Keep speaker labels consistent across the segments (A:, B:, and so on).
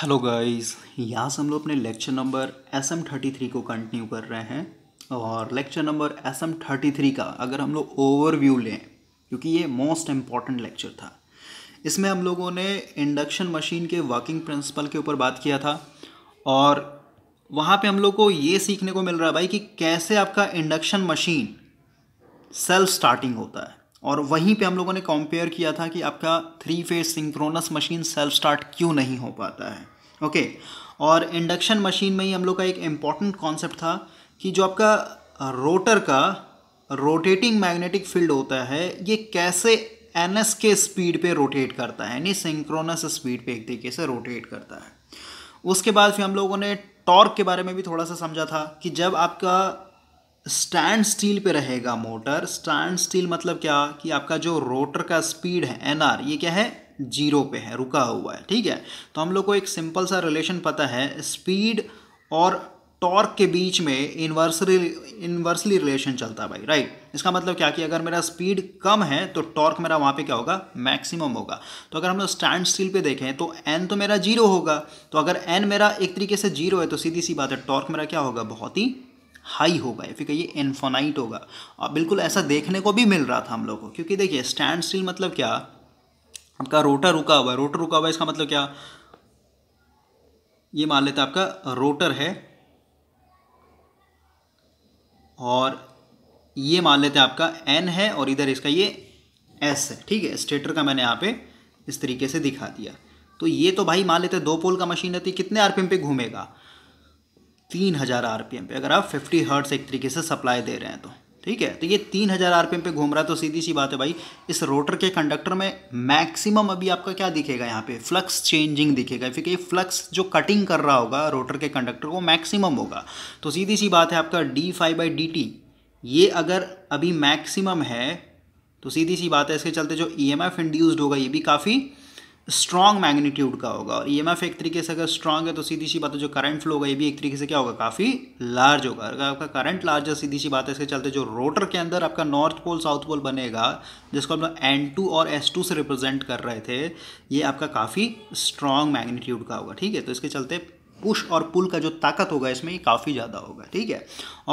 A: Hello guys यहाँ से हम लोग अपने lecture number S M thirty three को कंटिन्यू कर रहे हैं और lecture number S M thirty three का अगर हम लोग ओवरव्यू लें क्योंकि ये मोस्ट इम्पॉर्टेंट लेक्चर था इसमें हम लोगों ने इंडक्शन मशीन के वर्किंग प्रिंसिपल के ऊपर बात किया था और वहाँ पे हम लोग को ये सीखने को मिल रहा है भाई कि कैसे आपका इंडक्शन मशीन सेल्फ स्टार्टिंग होता है और वहीं पे हम लोगों ने कंपेयर किया था कि आपका three phase synchronous machine self start क्यों नहीं हो पाता है ओके और इंडक्शन मशीन में ही हम लोग का एक इम्पॉर्टेंट कॉन्सेप्ट था कि जो आपका रोटर का रोटेटिंग मैग्नेटिक फील्ड होता है ये कैसे एन एस के स्पीड पे रोटेट करता है यानी सिंक्रोनस स्पीड पे एक तरीके से रोटेट करता है उसके बाद फिर हम लोगों ने टॉर्क के बारे में भी थोड़ा सा समझा था कि जब आपका स्टैंड स्टील पे रहेगा मोटर स्टैंड स्टील मतलब क्या कि आपका जो रोटर का स्पीड है एन आर ये क्या है जीरो पे है रुका हुआ है ठीक है तो हम लोग को एक सिंपल सा रिलेशन पता है स्पीड और टॉर्क के बीच में इन्वर्सली इन्वर्सली रिलेशन चलता है भाई राइट इसका मतलब क्या कि अगर मेरा स्पीड कम है तो टॉर्क मेरा वहाँ पे क्या होगा मैक्सिमम होगा तो अगर हम लोग स्टैंड स्टील पे देखें तो एन तो मेरा जीरो होगा तो अगर एन मेरा एक तरीके से जीरो है तो सीधी सी बात है टॉर्क मेरा क्या होगा बहुत ही हाई होगा या फिर कहिए इन्फोनाइट होगा और बिल्कुल ऐसा देखने को भी मिल रहा था हम लोग को क्योंकि देखिए स्टैंड स्टिल मतलब क्या आपका रोटर रुका हुआ है रोटर रुका हुआ है इसका मतलब क्या ये मान लेते आपका रोटर है और ये मान लेते आपका एन है और इधर इसका ये एस है ठीक है स्टेटर का मैंने यहाँ पे इस तरीके से दिखा दिया तो ये तो भाई मान लेते दो पोल का मशीन रहती तो कितने आरपीएम पे घूमेगा तीन हज़ार आर पे अगर आप फिफ्टी हर्ट्स एक तरीके से सप्लाई दे रहे हैं तो ठीक है तो ये तीन हज़ार आर पे घूम रहा है तो सीधी सी बात है भाई इस रोटर के कंडक्टर में मैक्सिमम अभी आपका क्या दिखेगा यहाँ पे फ्लक्स चेंजिंग दिखेगा फिर ये फ्लक्स जो कटिंग कर रहा होगा रोटर के कंडक्टर को मैक्सिमम होगा तो सीधी सी बात है आपका D five by D T ये अगर अभी मैक्सिमम है तो सीधी सी बात है इसके चलते जो ई एम एफ इंड्यूस्ड होगा ये भी काफ़ी स्ट्रॉन्ग मैग्नीट्यूड का होगा और ई e एक तरीके से अगर स्ट्रांग है तो सीधी सी बात है जो करंट फ्लो होगा ये भी एक तरीके से क्या होगा काफ़ी लार्ज होगा अगर आपका करंट लार्ज है सीधी सी बात है इसके चलते जो रोटर के अंदर आपका नॉर्थ पोल साउथ पोल बनेगा जिसको हम लोग एन टू और एस टू से रिप्रेजेंट कर रहे थे ये आपका काफ़ी स्ट्रॉन्ग मैग्नीट्यूड का होगा ठीक है तो इसके चलते पुश और पुल का जो ताकत होगा इसमें ये काफ़ी ज़्यादा होगा ठीक है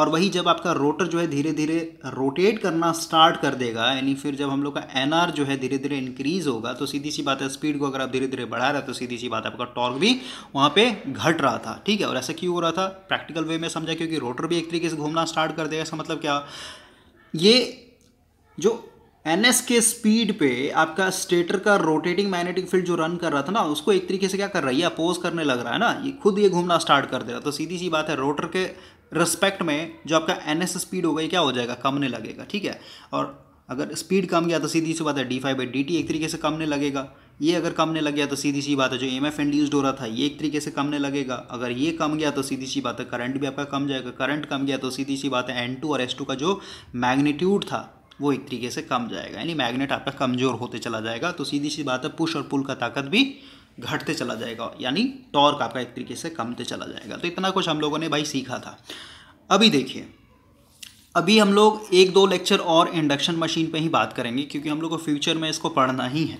A: और वही जब आपका रोटर जो है धीरे धीरे रोटेट करना स्टार्ट कर देगा यानी फिर जब हम लोग का एन जो है धीरे धीरे इंक्रीज़ होगा तो सीधी सी बात है स्पीड को अगर आप धीरे धीरे बढ़ा रहे तो सीधी सी बात आपका टॉर्क भी वहाँ पर घट रहा था ठीक है और ऐसा क्यों हो रहा था प्रैक्टिकल वे में समझा क्योंकि रोटर भी एक तरीके से घूमना स्टार्ट कर देगा इसका मतलब क्या ये जो एन के स्पीड पे आपका स्टेटर का रोटेटिंग मैग्नेटिक फील्ड जो रन कर रहा था ना उसको एक तरीके से क्या कर रहा है ये अपोज करने लग रहा है ना ये खुद ये घूमना स्टार्ट कर दे रहा तो सीधी सी बात है रोटर के रिस्पेक्ट में जो आपका एन एस स्पीड होगा ये क्या हो जाएगा कमने लगेगा ठीक है और अगर स्पीड कम गया तो सीधी सी बात है D five by D T एक तरीके से कमने लगेगा ये अगर कमने लग गया तो सीधी सी बात है जो एम एफ इंड्यूस्ड हो रहा था ये एक तरीके से कमने लगेगा अगर ये कम गया तो सीधी सी बात है करंट भी आपका कम जाएगा करंट कम गया तो सीधी सी बात है एन टू और एस टू का जो मैग्नीट्यूड था वो एक तरीके से कम जाएगा यानी मैग्नेट आपका कमज़ोर होते चला जाएगा तो सीधी सी बात है पुश और पुल का ताकत भी घटते चला जाएगा यानी टॉर्क आपका एक तरीके से कमते चला जाएगा तो इतना कुछ हम लोगों ने भाई सीखा था अभी देखिए अभी हम लोग एक दो लेक्चर और इंडक्शन मशीन पे ही बात करेंगे क्योंकि हम लोग को फ्यूचर में इसको पढ़ना ही है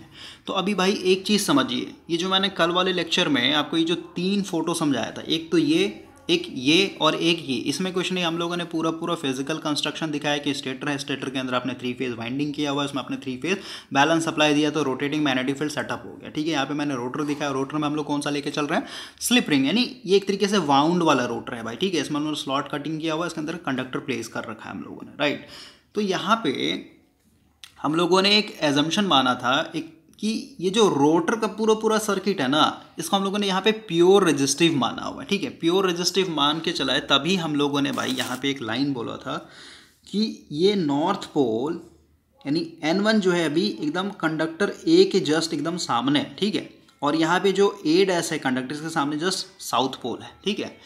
A: तो अभी भाई एक चीज़ समझिए ये जो मैंने कल वाले लेक्चर में आपको ये जो तीन फ़ोटो समझाया था एक तो ये एक ये और एक ये इसमें कुछ नहीं हम लोगों ने पूरा पूरा फिजिकल कंस्ट्रक्शन दिखाया कि स्टेटर है स्टेटर के अंदर आपने थ्री फेज वाइंडिंग किया हुआ है उसमें आपने थ्री फेज बैलेंस सप्लाई दिया तो रोटेटिंग मैग्नेटिक फील्ड सेटअप हो गया ठीक है यहाँ पे मैंने रोटर दिखाया रोटर में हम लोग कौन सा लेके चल रहे हैं स्लिप रिंग यानी ये एक तरीके से वाउंड वाला रोटर है भाई ठीक है इसमें हम स्लॉट कटिंग किया हुआ है इसके अंदर कंडक्टर प्लेस कर रखा है हम लोगों ने राइट तो यहाँ पे हम लोगों ने एक एजम्पन माना था एक कि ये जो रोटर का पूरा पूरा सर्किट है ना इसको हम लोगों ने यहाँ पे प्योर रजिस्टिव माना हुआ है ठीक है प्योर रजिस्टिव मान के चलाए तभी हम लोगों ने भाई यहाँ पे एक लाइन बोला था कि ये नॉर्थ पोल यानी एन वन जो है अभी एकदम कंडक्टर ए के जस्ट एकदम सामने है ठीक है और यहाँ पे जो ए डैस है कंडक्टर के सामने जस्ट साउथ पोल है ठीक है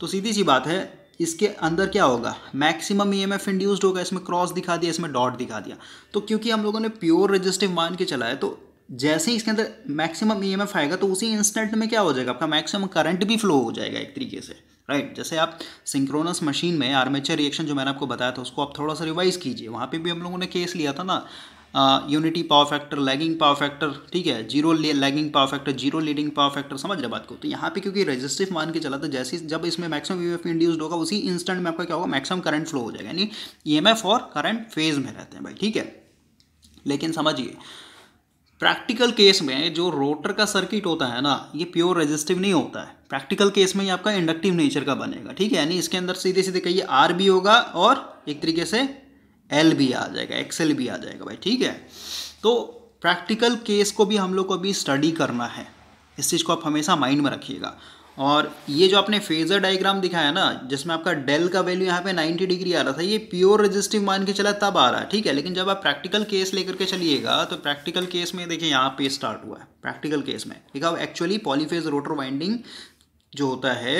A: तो सीधी सी बात है इसके अंदर क्या होगा maximum E M F induced होगा इसमें क्रॉस दिखा दिया इसमें डॉट दिखा दिया तो क्योंकि हम लोगों ने प्योर रजिस्टिव मान के चला है तो जैसे ही इसके अंदर मैक्सिमम ई आएगा तो उसी इंस्टेंट में क्या हो जाएगा आपका मैक्सिमम करंट भी फ्लो हो जाएगा एक तरीके से राइट right, जैसे आप सिंक्रोनस मशीन में आर्मेचर रिएक्शन जो मैंने आपको बताया था उसको आप थोड़ा सा रिवाइज कीजिए वहाँ पे भी हम लोगों ने केस लिया था ना unity power factor lagging power factor ठीक है zero lagging power factor zero leading power factor समझ रहे बात को तो यहाँ पे क्योंकि रजिस्टिव मान के चला था जैसे जब इसमें मैक्सिमम ई इंड्यूस्ड होगा उसी इंस्टेंट में आपका क्या होगा मैक्सिमम करंट फ्लो हो जाएगा यानी ईएमएफ और करंट फेज में रहते हैं भाई ठीक है लेकिन समझिए प्रैक्टिकल केस में जो रोटर का सर्किट होता है ना ये प्योर रेजिस्टिव नहीं होता है प्रैक्टिकल केस में ये आपका इंडक्टिव नेचर का बनेगा ठीक है यानी इसके अंदर सीधे सीधे कहिए आर भी होगा और एक तरीके से एल भी आ जाएगा एक्सएल भी आ जाएगा भाई ठीक है तो प्रैक्टिकल केस को भी हम लोग को अभी स्टडी करना है इस चीज़ को आप हमेशा माइंड में रखिएगा और ये जो आपने फेजर डायग्राम दिखाया ना जिसमें आपका डेल का वैल्यू यहाँ पे 90 डिग्री आ रहा था ये प्योर रजिस्टिव मान के चला तब आ रहा है ठीक है लेकिन जब आप प्रैक्टिकल केस लेकर के चलिएगा तो प्रैक्टिकल केस में देखिए यहाँ पे स्टार्ट हुआ है प्रैक्टिकल केस में ठीक है एक्चुअली पॉलीफेज रोटर वाइंडिंग जो होता है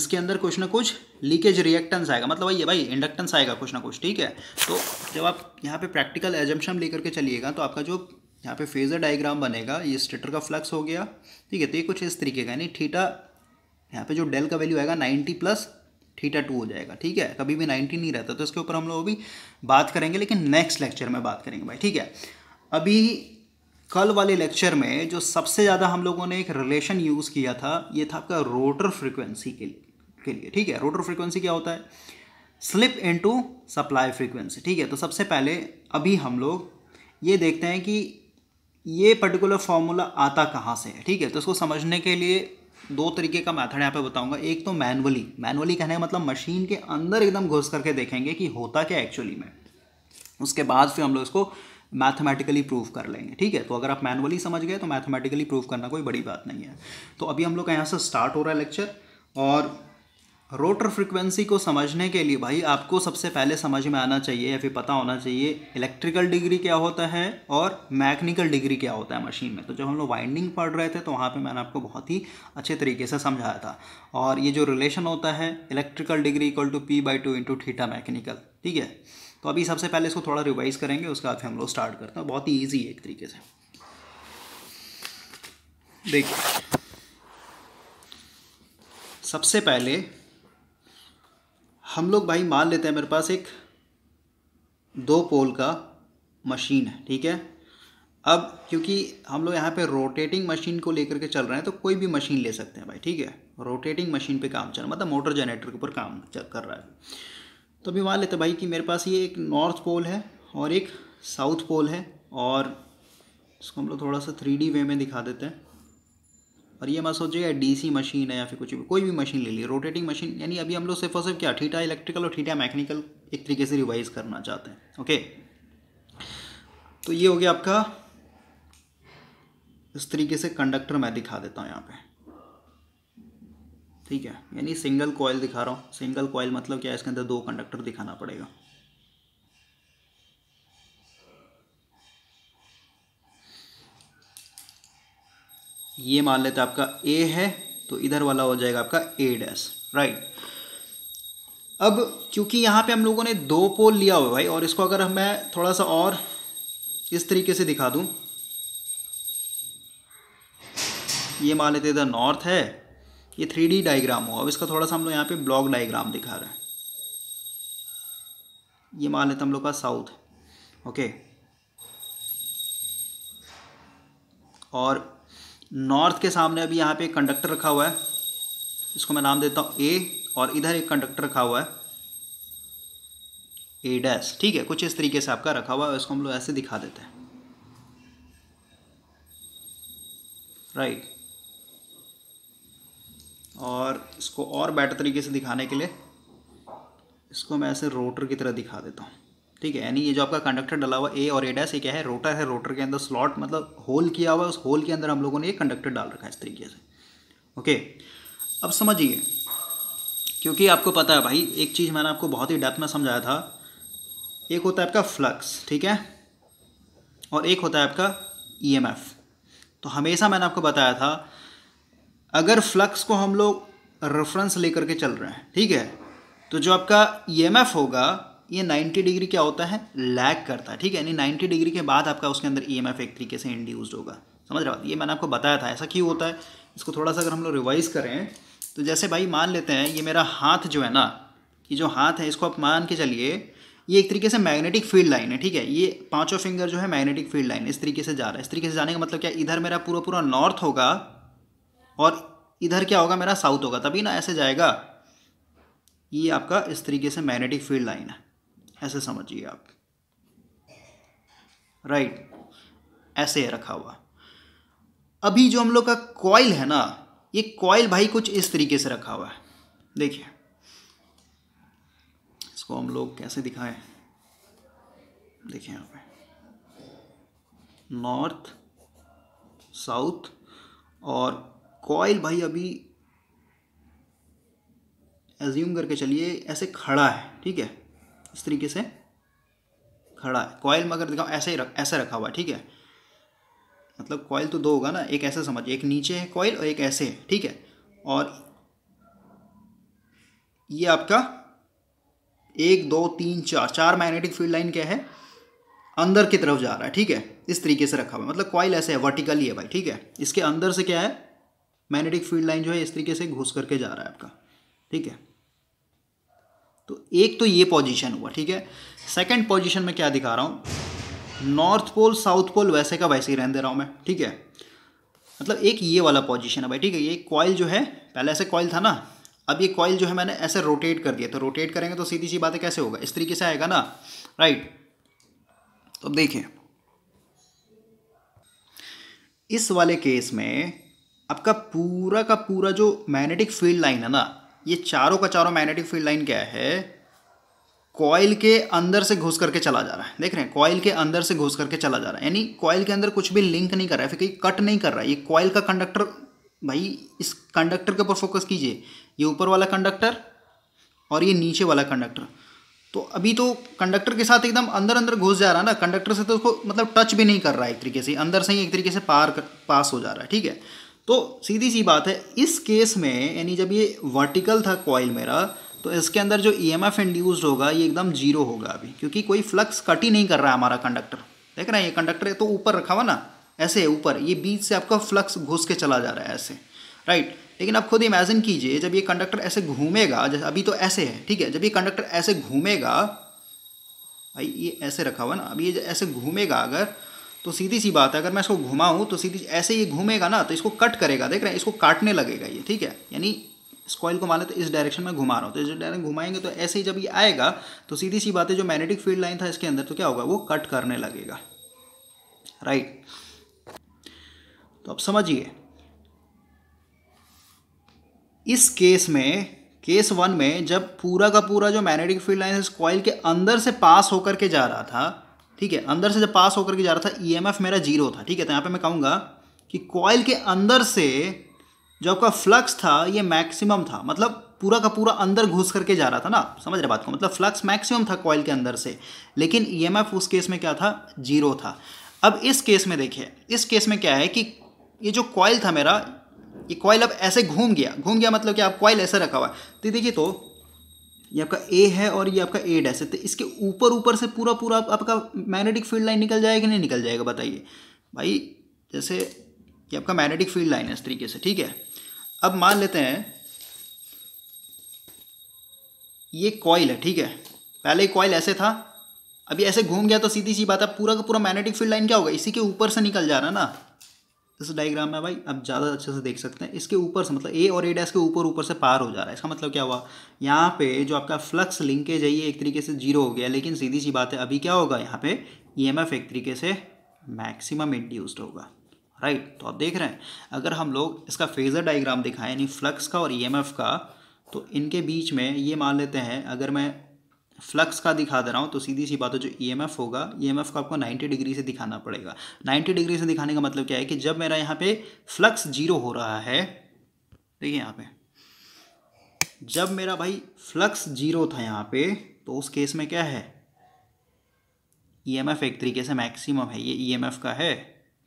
A: इसके अंदर कुछ ना कुछ लीकेज रिएक्टेंस आएगा मतलब ये भाई इंडक्टेंस आएगा कुछ ना कुछ ठीक है तो जब आप यहाँ पे प्रैक्टिकल एजम्पन लेकर के चलिएगा तो आपका जो यहाँ पे फेजर डायग्राम बनेगा ये स्टेटर का फ्लक्स हो गया ठीक है तो ये कुछ इस तरीके का यानी थीटा यहाँ पे जो डेल का वैल्यू आएगा नाइन्टी प्लस थीटा टू हो जाएगा ठीक है कभी भी नाइन्टी नहीं रहता तो इसके ऊपर हम लोग अभी बात करेंगे लेकिन नेक्स्ट लेक्चर में बात करेंगे भाई ठीक है अभी कल वाले लेक्चर में जो सबसे ज़्यादा हम लोगों ने एक रिलेशन यूज़ किया था ये था आपका रोटर फ्रिक्वेंसी के लिए के लिए ठीक है रोटर फ्रिक्वेंसी क्या होता है स्लिप टू सप्लाई फ्रिक्वेंसी ठीक है तो सबसे पहले अभी हम लोग ये देखते हैं कि ये पर्टिकुलर फॉर्मूला आता कहाँ से है ठीक है तो इसको समझने के लिए दो तरीके का मैथड यहाँ पे बताऊंगा एक तो मैनुअली मैनुअली कहने का मतलब मशीन के अंदर एकदम घुस करके देखेंगे कि होता क्या एक्चुअली में उसके बाद फिर हम लोग इसको मैथमेटिकली प्रूव कर लेंगे ठीक है तो अगर आप मैनुअली समझ गए तो मैथमेटिकली प्रूव करना कोई बड़ी बात नहीं है तो अभी हम लोग का यहाँ से स्टार्ट हो रहा है लेक्चर और रोटर फ्रिक्वेंसी को समझने के लिए भाई आपको सबसे पहले समझ में आना चाहिए या फिर पता होना चाहिए इलेक्ट्रिकल डिग्री क्या होता है और मैकेनिकल डिग्री क्या होता है मशीन में तो जब हम लोग वाइंडिंग पढ़ रहे थे तो वहाँ पे मैंने आपको बहुत ही अच्छे तरीके से समझाया था और ये जो रिलेशन होता है electrical degree equal to P by two into theta mechanical ठीक है तो अभी सबसे पहले इसको थोड़ा रिवाइज करेंगे उसके बाद फिर हम लोग स्टार्ट करते हैं बहुत ही ईजी है एक तरीके से देखिए सबसे पहले हम लोग भाई मान लेते हैं मेरे पास एक दो पोल का मशीन है ठीक है अब क्योंकि हम लोग यहाँ पे रोटेटिंग मशीन को लेकर के चल रहे हैं तो कोई भी मशीन ले सकते हैं भाई ठीक है रोटेटिंग मशीन पे काम चल मतलब मोटर जनरेटर के ऊपर काम कर रहा है तो अभी मान लेते भाई कि मेरे पास ये एक नॉर्थ पोल है और एक साउथ पोल है और इसको हम लोग थोड़ा सा थ्री वे में दिखा देते हैं और ये मत सोचिएगा डीसी मशीन है या फिर कुछ भी कोई भी मशीन ले लीजिए रोटेटिंग मशीन यानी अभी हम लोग सिर्फ और सिर्फ क्या ठीठा इलेक्ट्रिकल और ठीठा मैकेनिकल एक तरीके से रिवाइज करना चाहते हैं ओके तो ये हो गया आपका इस तरीके से कंडक्टर मैं दिखा देता हूँ यहाँ पे ठीक है यानी सिंगल कॉयल दिखा रहा हूँ सिंगल कॉयल मतलब क्या है इसके अंदर दो कंडक्टर दिखाना पड़ेगा ये मान लेते हैं आपका ए है तो इधर वाला हो जाएगा आपका ए डैश राइट अब क्योंकि यहाँ पे हम लोगों ने दो पोल लिया हुआ भाई और इसको अगर मैं थोड़ा सा और इस तरीके से दिखा दूँ ये मान लेते इधर नॉर्थ है ये थ्री डी डाइग्राम हुआ अब इसका थोड़ा सा हम लोग यहाँ पे ब्लॉक डाइग्राम दिखा रहे हैं ये मान लेते हम लोग का साउथ ओके और नॉर्थ के सामने अभी यहाँ पे एक कंडक्टर रखा हुआ है इसको मैं नाम देता हूँ ए और इधर एक कंडक्टर रखा हुआ है ए डैस ठीक है कुछ इस तरीके से आपका रखा हुआ है इसको हम लोग ऐसे दिखा देते हैं राइट right. और इसको और बेटर तरीके से दिखाने के लिए इसको मैं ऐसे रोटर की तरह दिखा देता हूँ ठीक है यानी ये जो आपका कंडक्टर डाला हुआ ए और ए डैस ये क्या है रोटर है रोटर के अंदर स्लॉट मतलब होल किया हुआ उस होल के अंदर हम लोगों ने ये कंडक्टर डाल रखा है इस तरीके से ओके अब समझिए क्योंकि आपको पता है भाई एक चीज़ मैंने आपको बहुत ही डेप्थ में समझाया था एक होता है आपका फ्लक्स ठीक है और एक होता है आपका एफ e तो हमेशा मैंने आपको बताया था अगर फ्लक्स को हम लोग रेफरेंस लेकर के चल रहे हैं ठीक है तो जो आपका एफ e होगा ये 90 डिग्री क्या होता है लैग करता है ठीक है यानी 90 डिग्री के बाद आपका उसके अंदर ई e एक तरीके से इंड्यूस्ड होगा समझ रहा हो ये मैंने आपको बताया था ऐसा क्यों होता है इसको थोड़ा सा अगर हम लोग रिवाइज़ करें तो जैसे भाई मान लेते हैं ये मेरा हाथ जो है ना ये जो हाथ है इसको आप मान के चलिए ये एक तरीके से मैग्नेटिक फील्ड लाइन है ठीक है ये पांचों फिंगर जो है मैग्नेटिक फील्ड लाइन इस तरीके से जा रहा है इस तरीके से जाने का मतलब क्या इधर मेरा पूरा पूरा नॉर्थ होगा और इधर क्या होगा मेरा साउथ होगा तभी ना ऐसे जाएगा ये आपका इस तरीके से मैग्नेटिक फील्ड लाइन है ऐसे समझिए आप राइट right. ऐसे है रखा हुआ अभी जो हम लोग का कॉइल है ना ये कॉयल भाई कुछ इस तरीके से रखा हुआ है देखिए इसको हम लोग कैसे दिखाएं देखिए यहाँ पे नॉर्थ साउथ और कॉयल भाई अभी एज्यूम करके चलिए ऐसे खड़ा है ठीक है इस तरीके से खड़ा है कॉयल में अगर दिखाओ ऐसे ही रख ऐसा रखा हुआ है ठीक है मतलब कॉयल तो दो होगा ना एक ऐसे समझ एक नीचे है कॉयल और एक ऐसे है ठीक है और ये आपका एक दो तीन चार चार मैग्नेटिक फील्ड लाइन क्या है अंदर की तरफ जा रहा है ठीक है इस तरीके से रखा हुआ मतलब कॉयल ऐसे है वर्टिकली है भाई ठीक है इसके अंदर से क्या है मैग्नेटिक फील्ड लाइन जो है इस तरीके से घुस करके जा रहा है आपका ठीक है तो एक तो ये पोजीशन हुआ ठीक है सेकंड पोजीशन में क्या दिखा रहा हूँ नॉर्थ पोल साउथ पोल वैसे का वैसे ही रहने दे रहा हूँ मैं ठीक है मतलब एक ये वाला पोजीशन है भाई ठीक है ये कॉयल जो है पहले ऐसे कॉयल था ना अब ये कॉयल जो है मैंने ऐसे रोटेट कर दिया तो रोटेट करेंगे तो सीधी सी बातें कैसे होगा इस तरीके से आएगा ना राइट तो देखिए इस वाले केस में आपका पूरा का पूरा जो मैग्नेटिक फील्ड लाइन है ना ये चारों का चारों मैग्नेटिक फील्ड लाइन क्या है कॉयल के अंदर से घुस करके चला जा रहा है देख रहे हैं कॉयल के अंदर से घुस करके चला जा रहा है यानी कॉयल के अंदर कुछ भी लिंक नहीं कर रहा है फिर कहीं कट नहीं कर रहा है ये कॉयल का कंडक्टर भाई इस कंडक्टर के ऊपर फोकस कीजिए ये ऊपर वाला कंडक्टर और ये नीचे वाला कंडक्टर तो अभी तो कंडक्टर के साथ एकदम अंदर अंदर घुस जा रहा है ना कंडक्टर से तो उसको मतलब टच भी नहीं कर रहा है एक तरीके से अंदर से ही एक तरीके से पार कर, पास हो जा रहा है ठीक है तो सीधी सी बात है इस केस में यानी जब ये वर्टिकल था कॉयल मेरा तो इसके अंदर जो ई एम एफ इंड्यूस्ड होगा ये एकदम जीरो होगा अभी क्योंकि कोई फ्लक्स कट ही नहीं कर रहा है हमारा कंडक्टर देख रहे हैं ये कंडक्टर तो ऊपर रखा हुआ ना ऐसे ऊपर ये बीच से आपका फ्लक्स घुस के चला जा रहा है ऐसे राइट लेकिन आप खुद इमेजिन कीजिए जब ये कंडक्टर ऐसे घूमेगा जैसे अभी तो ऐसे है ठीक है जब ये कंडक्टर ऐसे घूमेगा भाई ये ऐसे रखा हुआ ना अभी ये ऐसे घूमेगा अगर तो सीधी सी बात है अगर मैं इसको घुमाऊँ तो सीधी ऐसे ये घूमेगा ना तो इसको कट करेगा देख रहे हैं इसको काटने लगेगा ये ठीक है यानी इस को मान लेते तो इस डायरेक्शन में घुमा रहा हूँ तो इस डायरेक्शन घुमाएंगे तो ऐसे ही जब ये आएगा तो सीधी सी बात है जो मैग्नेटिक फील्ड लाइन था इसके अंदर तो क्या होगा वो कट करने लगेगा राइट तो अब समझिए इस केस में केस वन में जब पूरा का पूरा जो मैग्नेटिक फील्ड लाइन इस कॉयल के अंदर से पास होकर के जा रहा था ठीक है अंदर से जब पास होकर के जा रहा था ईएमएफ e मेरा जीरो था ठीक है तो यहाँ पे मैं कहूँगा कि कॉयल के अंदर से जो आपका फ्लक्स था ये मैक्सिमम था मतलब पूरा का पूरा अंदर घुस करके जा रहा था ना समझ रहे बात को मतलब फ्लक्स मैक्सिमम था कॉयल के अंदर से लेकिन ईएमएफ e उस केस में क्या था जीरो था अब इस केस में देखिए इस केस में क्या है कि ये जो कॉयल था मेरा ये कॉयल अब ऐसे घूम गया घूम गया मतलब कि आप कॉयल ऐसे रखा हुआ है तो देखिए तो ये आपका ए है और ये आपका ए डैस है तो इसके ऊपर ऊपर से पूरा पूरा आपका मैग्नेटिक फील्ड लाइन निकल जाएगा नहीं निकल जाएगा बताइए भाई जैसे ये आपका मैग्नेटिक फील्ड लाइन है इस तरीके से ठीक है अब मान लेते हैं ये कॉयल है ठीक है पहले ये कॉयल ऐसे था अभी ऐसे घूम गया तो सीधी सी बात है पूरा का पूरा मैग्नेटिक फील्ड लाइन क्या होगा इसी के ऊपर से निकल जा रहा है ना इस डायग्राम में भाई आप ज़्यादा अच्छे से देख सकते हैं इसके ऊपर से मतलब ए और ए डैस के ऊपर ऊपर से पार हो जा रहा है इसका मतलब क्या हुआ यहाँ पे जो आपका फ्लक्स लिंकेज है ये एक तरीके से जीरो हो गया लेकिन सीधी सी बात है अभी क्या होगा यहाँ पे ई e एक तरीके से मैक्सिमम इंड्यूस्ड होगा राइट तो आप देख रहे हैं अगर हम लोग इसका फेजर डायग्राम दिखाएं यानी फ्लक्स का और ई e का तो इनके बीच में ये मान लेते हैं अगर मैं फ्लक्स का दिखा दे रहा हूँ तो सीधी सी बात है जो ई एम एफ होगा ई एम एफ का आपको 90 डिग्री से दिखाना पड़ेगा 90 डिग्री से दिखाने का मतलब क्या है कि जब मेरा यहाँ पे फ्लक्स जीरो हो रहा है देखिए यहाँ पे जब मेरा भाई फ्लक्स जीरो था यहाँ पे तो उस केस में क्या है ई एम एफ एक तरीके से मैक्सिमम है ये ई एम एफ का है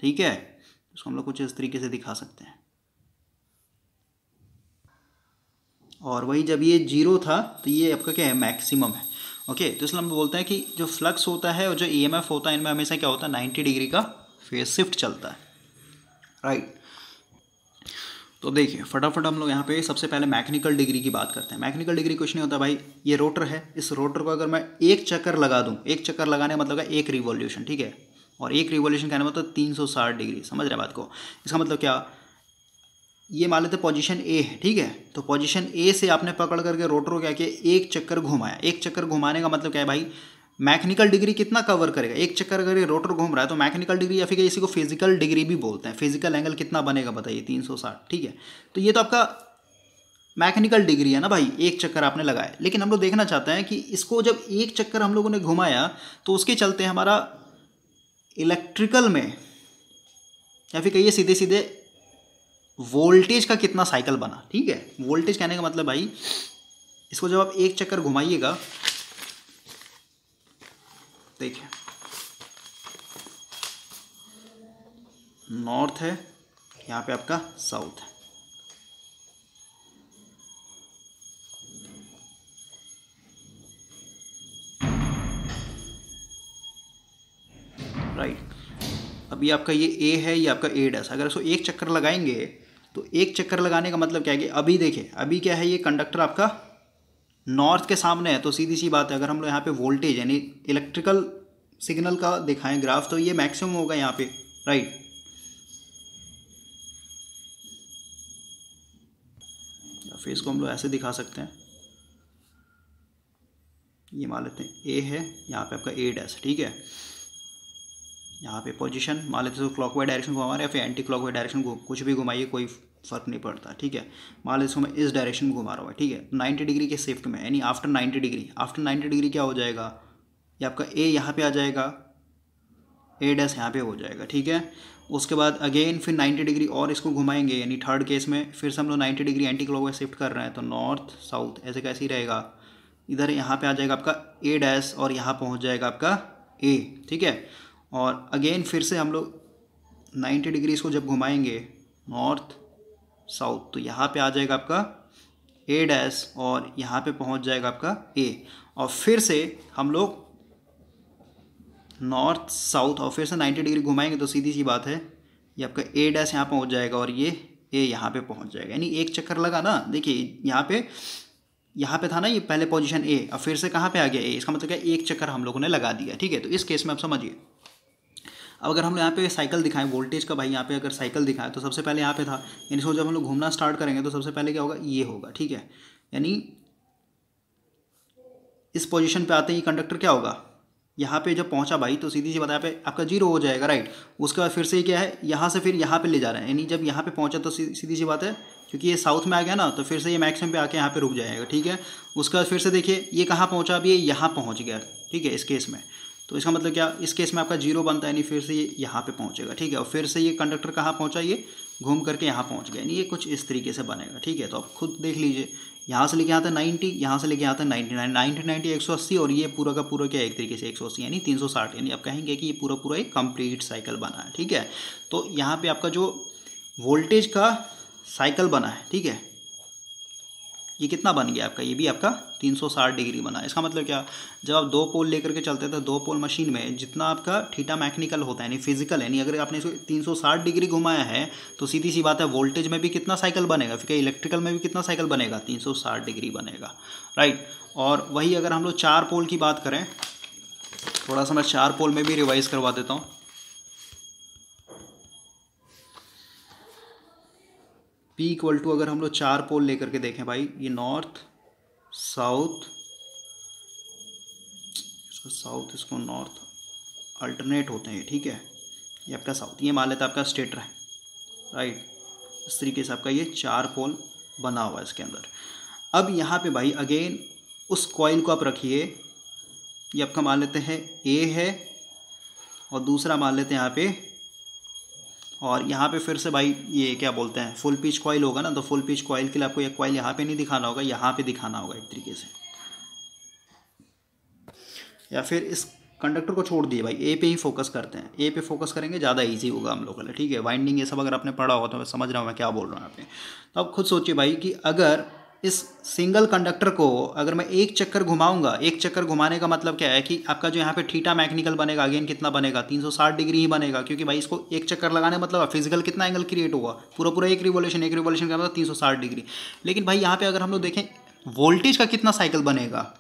A: ठीक है उसको हम लोग कुछ इस तरीके से दिखा सकते हैं और वही जब ये जीरो था तो ये आपका क्या है मैक्सिमम है ओके तो इसलिए हम बोलते हैं कि जो फ्लक्स होता है और जो ई होता है इनमें हमेशा क्या होता है नाइन्टी डिग्री का फेस शिफ्ट चलता है राइट right. तो देखिए फटाफट हम लोग यहाँ पे सबसे पहले मैकेनिकल डिग्री की बात करते हैं मैकेनिकल डिग्री कुछ नहीं होता भाई ये रोटर है इस रोटर को अगर मैं एक चक्कर लगा दूँ एक चक्कर लगाने का मतलब एक रिवोल्यूशन ठीक है और एक रिवोल्यूशन कहने मतलब तीन सौ साठ डिग्री समझ रहे हैं बात को इसका मतलब क्या ये मान लेते पोजीशन ए है ठीक है तो पोजीशन ए से आपने पकड़ करके रोटर को क्या किया एक चक्कर घुमाया एक चक्कर घुमाने का मतलब क्या है भाई मैकेनिकल डिग्री कितना कवर करेगा एक चक्कर अगर ये रोटर घूम रहा है तो मैकेनिकल डिग्री या फिर इसी को फिजिकल डिग्री भी बोलते हैं फिजिकल एंगल कितना बनेगा बताइए तीन सौ साठ ठीक है तो ये तो आपका मैकेनिकल डिग्री है ना भाई एक चक्कर आपने लगाया लेकिन हम लोग देखना चाहते हैं कि इसको जब एक चक्कर हम लोगों ने घुमाया तो उसके चलते हमारा इलेक्ट्रिकल में या फिर कहिए सीधे सीधे वोल्टेज का कितना साइकिल बना ठीक है वोल्टेज कहने का मतलब भाई इसको जब आप एक चक्कर घुमाइएगा देखिए नॉर्थ है यहां पे आपका साउथ है राइट right. अभी आपका ये ए है ये आपका ए डैश अगर इसको एक चक्कर लगाएंगे तो एक चक्कर लगाने का मतलब क्या है कि अभी देखें अभी क्या है ये कंडक्टर आपका नॉर्थ के सामने है तो सीधी सी बात है अगर हम लोग यहाँ पे वोल्टेज यानी इलेक्ट्रिकल सिग्नल का दिखाएं ग्राफ तो ये मैक्सिमम होगा यहाँ पे राइट फेस को हम लोग ऐसे दिखा सकते हैं ये मान लेते हैं ए है यहाँ पे आपका ए डैस ठीक है यहाँ पे पोजीशन मान लेते हैं क्लॉकवाइज तो डायरेक्शन घुमा रहे या फिर एंटी क्लॉकवाइज डायरेक्शन कुछ भी घुमाइए कोई फ़र्क नहीं पड़ता ठीक है मान लीजिए इसको मैं इस डायरेक्शन में घुमा रहा हूँ ठीक है नाइन्टी डिग्री के शिफ्ट में यानी after ninety degree after ninety degree क्या हो जाएगा ये आपका ए यहाँ पे आ जाएगा ए डैस यहाँ पे हो जाएगा ठीक है उसके बाद अगेन फिर 90 डिग्री और इसको घुमाएंगे यानी थर्ड केस में फिर से हम लोग 90 डिग्री एंटी क्लॉकवाइज शिफ्ट कर रहे हैं तो नॉर्थ साउथ ऐसे कैसे ही रहेगा इधर यहाँ पे आ जाएगा आपका ए डैश और यहाँ पहुँच जाएगा आपका ए ठीक है और अगेन फिर से हम लोग 90 डिग्री इसको जब घुमाएंगे नॉर्थ साउथ तो यहाँ पे आ जाएगा आपका ए डैश और यहाँ पे पहुँच जाएगा आपका ए और फिर से हम लोग नॉर्थ साउथ और फिर से 90 डिग्री घुमाएंगे तो सीधी सी बात है ये आपका ए डैश यहाँ पहुँच जाएगा और ये ए यहाँ पे पहुँच जाएगा यानी एक चक्कर लगा ना देखिए यहाँ पे यहाँ पे था ना ये पहले पोजिशन ए और फिर से कहाँ पर आ गया ए इसका मतलब क्या एक चक्कर हम लोगों ने लगा दिया ठीक है तो इस केस में आप समझिए अब अगर हम यहाँ पे साइकिल दिखाएं वोल्टेज का भाई यहाँ पे अगर साइकिल दिखाएं तो सबसे पहले यहाँ पे था यानी सो जब हम लोग घूमना स्टार्ट करेंगे तो सबसे पहले क्या होगा ये होगा ठीक है यानी इस पोजिशन पर आते ही कंडक्टर क्या होगा यहाँ पे जब पहुँचा भाई तो सीधी सी बात यहाँ पे आपका जीरो हो जाएगा राइट उसके बाद फिर से क्या है यहाँ से फिर यहाँ पे ले जा रहे हैं यानी जब यहाँ पे पहुँचा तो सीधी सी बात है क्योंकि ये साउथ में आ गया ना तो फिर से ये मैक्सिमम पे आके यहाँ पे रुक जाएगा ठीक है उसके बाद फिर से देखिए ये कहाँ पहुँचा अब ये यहाँ पहुँच गया ठीक है इस केस में तो इसका मतलब क्या इस केस में आपका जीरो बनता है यानी फिर से ये यहाँ पे पहुँचेगा ठीक है और फिर से ये कंडक्टर कहाँ पहुँचा ये घूम करके यहाँ पहुँच गया यानी ये कुछ इस तरीके से बनेगा ठीक है तो आप खुद देख लीजिए यहाँ से लेके आता है नाइन्टी यहाँ से लेके आता है नाइन्टी नाइन नाइन्टी नाइन्टी एक सौ अस्सी और ये पूरा का पूरा क्या एक तरीके से एक सौ अस्सी यानी तीन सौ साठ यानी आप कहेंगे कि ये पूरा पूरा एक कंप्लीट साइकिल बना है ठीक है तो यहाँ पर आपका जो वोल्टेज का साइकिल बना है ठीक है ये कितना बन गया आपका ये भी आपका 360 डिग्री बना इसका मतलब क्या जब आप दो पोल लेकर के चलते थे तो दो पोल मशीन में जितना आपका थीटा मैकेनिकल होता है यानी फिजिकल यानी अगर आपने इसको 360 डिग्री घुमाया है तो सीधी सी बात है वोल्टेज में भी कितना साइकिल बनेगा फिर इलेक्ट्रिकल में भी कितना साइकिल बनेगा तीन डिग्री बनेगा राइट और वही अगर हम लोग चार पोल की बात करें थोड़ा सा मैं चार पोल में भी रिवाइज करवा देता हूँ पी इक्वल टू अगर हम लोग चार पोल लेकर के देखें भाई ये नॉर्थ साउथ इसको साउथ इसको नॉर्थ अल्टरनेट होते हैं ठीक है ये आपका साउथ ये मान लेते आपका स्टेट है राइट इस तरीके से आपका ये चार पोल बना हुआ है इसके अंदर अब यहाँ पे भाई अगेन उस कॉइन को आप रखिए ये आपका मान लेते हैं ए है और दूसरा मान लेते हैं यहाँ पे और यहाँ पे फिर से भाई ये क्या बोलते हैं फुल पिच क्वाइल होगा ना तो फुल पिच कॉइल के लिए आपको ये क्वाइल यहाँ पे नहीं दिखाना होगा यहाँ पे दिखाना होगा एक तरीके से या फिर इस कंडक्टर को छोड़ दिए भाई ए पे ही फोकस करते हैं ए पे फोकस करेंगे ज़्यादा इजी होगा हम लोगों के लिए ठीक है वाइंडिंग ये सब अगर आपने पढ़ा होगा तो मैं समझ रहा हूँ मैं क्या बोल रहा हूँ यहाँ पे तो अब खुद सोचिए भाई कि अगर इस सिंगल कंडक्टर को अगर मैं एक चक्कर घुमाऊंगा एक चक्कर घुमाने का मतलब क्या है कि आपका जो यहाँ पे ठीटा मैकेनिकल बनेगा अगेन कितना बनेगा 360 डिग्री ही बनेगा क्योंकि भाई इसको एक चक्कर लगाने मतलब फिजिकल कितना एंगल क्रिएट होगा पूरा पूरा एक रिवोल्यूशन एक रिवोल्यूशन का मतलब तीन डिग्री लेकिन भाई यहाँ पर अगर हम लोग देखें वोल्टेज का कितना साइकिल बनेगा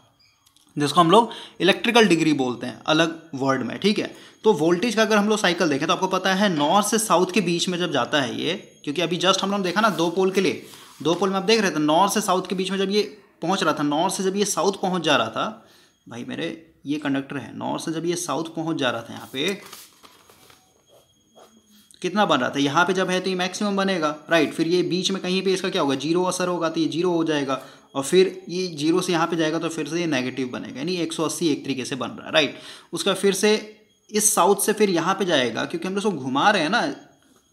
A: जिसको हम लोग इलेक्ट्रिकल डिग्री बोलते हैं अलग वर्ड में ठीक है तो वोल्टेज का अगर हम लोग साइकिल देखें तो आपको पता है नॉर्थ से साउथ के बीच में जब जाता है ये क्योंकि अभी जस्ट हम लोग देखा ना दो पोल के लिए दो पोल में आप देख रहे थे नॉर्थ से साउथ के बीच में जब ये पहुंच रहा था नॉर्थ से जब ये साउथ पहुंच जा रहा था भाई मेरे ये कंडक्टर है नॉर्थ से जब ये साउथ पहुंच जा रहा था यहाँ पे कितना बन रहा था यहाँ पे जब है तो ये मैक्सिमम बनेगा राइट फिर ये बीच में कहीं पे इसका क्या होगा जीरो असर होगा तो ये जीरो हो जाएगा और फिर ये जीरो से यहाँ पे जाएगा तो फिर से ये नेगेटिव बनेगा यानी 180 एक तरीके से बन रहा है राइट उसका फिर से इस साउथ से फिर यहाँ पे जाएगा क्योंकि हम लोग सब घुमा रहे हैं ना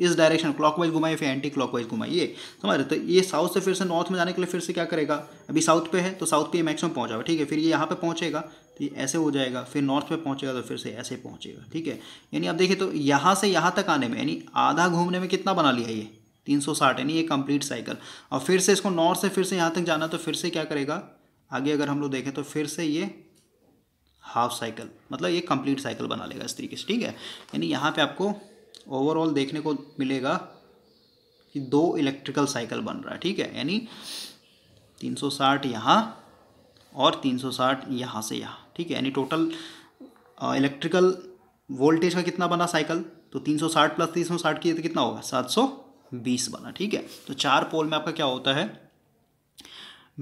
A: इस डायरेक्शन क्लॉकवाइज घुमाइए फिर एंटी क्लॉकवाइज घुमाइए समझ रहे तो ये साउथ से फिर से नॉर्थ में जाने के लिए फिर से क्या करेगा अभी साउथ पे है तो साउथ पे मैक्सिमम पहुंचा हुआ ठीक है फिर ये यहाँ पे पहुंचेगा तो ये ऐसे हो जाएगा फिर नॉर्थ पे पहुंचेगा तो फिर से ऐसे पहुंचेगा ठीक है यानी आप देखिए तो यहाँ से यहाँ तक आने में यानी आधा घूमने में कितना बना लिया ये तीन सौ साठ यानी ये कंप्लीट साइकिल और फिर से इसको नॉर्थ से फिर से यहाँ तक जाना तो फिर से क्या करेगा आगे अगर हम लोग देखें तो फिर से ये हाफ साइकिल मतलब ये कंप्लीट साइकिल बना लेगा इस तरीके से ठीक है यानी यहाँ पे आपको ओवरऑल देखने को मिलेगा कि दो इलेक्ट्रिकल साइकिल बन रहा है ठीक है यानी 360 यहाँ और 360 यहाँ से यहाँ ठीक है यानी टोटल इलेक्ट्रिकल वोल्टेज का कितना बना साइकिल तो 360 प्लस साठ की तो कितना होगा 720 बना ठीक है तो चार पोल में आपका क्या होता है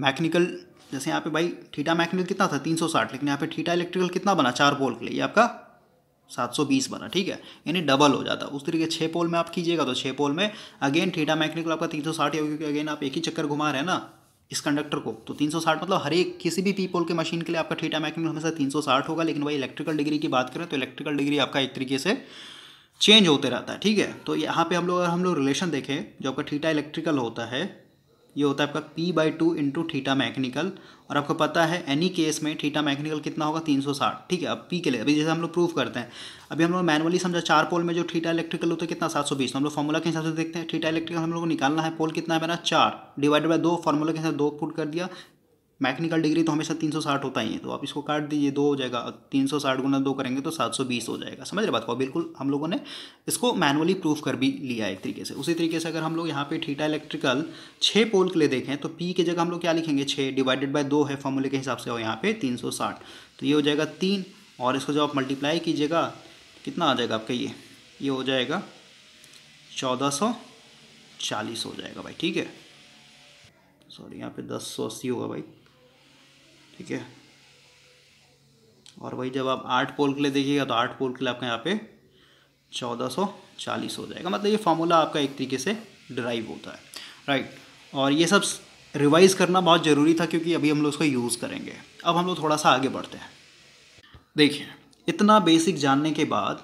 A: मैकेनिकल जैसे यहाँ पे भाई थीटा मैकेनिकल कितना था 360 लेकिन यहाँ पे थीटा इलेक्ट्रिकल कितना बना चार पोल के लिए आपका 720 बना ठीक है यानी डबल हो जाता उस तरीके छः पोल में आप कीजिएगा तो छः पोल में अगेन थीटा मैकेनिकल आपका 360 होगा क्योंकि अगेन आप एक ही चक्कर घुमा रहे हैं ना इस कंडक्टर को तो 360 मतलब हर एक किसी भी पीपोल के मशीन के लिए आपका थीटा मैकेनिकल हमेशा 360 होगा लेकिन वही इलेक्ट्रिकल डिग्री की बात करें तो इलेक्ट्रिकल डिग्री आपका एक तरीके से चेंज होते रहता है ठीक है तो यहाँ पे हम लोग अगर हम लोग रिलेशन देखें जो आपका थीटा इलेक्ट्रिकल होता है ये होता है आपका P by two into theta mechanical और आपको पता है एनी केस में थीटा मैकेनिकल कितना होगा 360 ठीक है अब पी के लिए अभी जैसे हम लोग प्रूफ करते हैं अभी हम लोग मैनुअली समझा चार पोल में जो थीटा इलेक्ट्रिकल होता है कितना 720 तो हम लोग फॉर्मूला के हिसाब से देखते हैं थीटा इलेक्ट्रिकल हम लोग को निकालना है पोल कितना है मेरा चार डिवाइडेड बाई दो फॉर्मूला के हिसाब से दो पुट कर दिया मैकेनिकल डिग्री तो हमेशा तीन सौ साठ होता ही है तो आप इसको काट दीजिए दो हो जाएगा तीन सौ साठ गुना दो करेंगे तो सात सौ बीस हो जाएगा समझ रहे बात को बिल्कुल हम लोगों ने इसको मैनुअली प्रूफ कर भी लिया है एक तरीके से उसी तरीके से अगर हम लोग यहाँ पे ठीटा इलेक्ट्रिकल छः पोल के लिए देखें तो पी की जगह हम लोग क्या लिखेंगे छः डिवाइडेड बाई दो है फॉर्मूले के हिसाब से और यहाँ पर तीन सौ साठ तो ये हो जाएगा तीन और इसको जब आप मल्टीप्लाई कीजिएगा कितना आ जाएगा आपका ये ये हो जाएगा चौदह सौ चालीस हो जाएगा भाई ठीक है सॉरी यहाँ पे दस सौ अस्सी होगा भाई ठीक है और वही जब आप आठ पोल के लिए देखिएगा तो आठ पोल के लिए आपका यहाँ पे चौदह सौ चालीस हो जाएगा मतलब ये फार्मूला आपका एक तरीके से डिराइव होता है राइट और ये सब रिवाइज़ करना बहुत ज़रूरी था क्योंकि अभी हम लोग उसको यूज़ करेंगे अब हम लोग थोड़ा सा आगे बढ़ते हैं देखिए इतना बेसिक जानने के बाद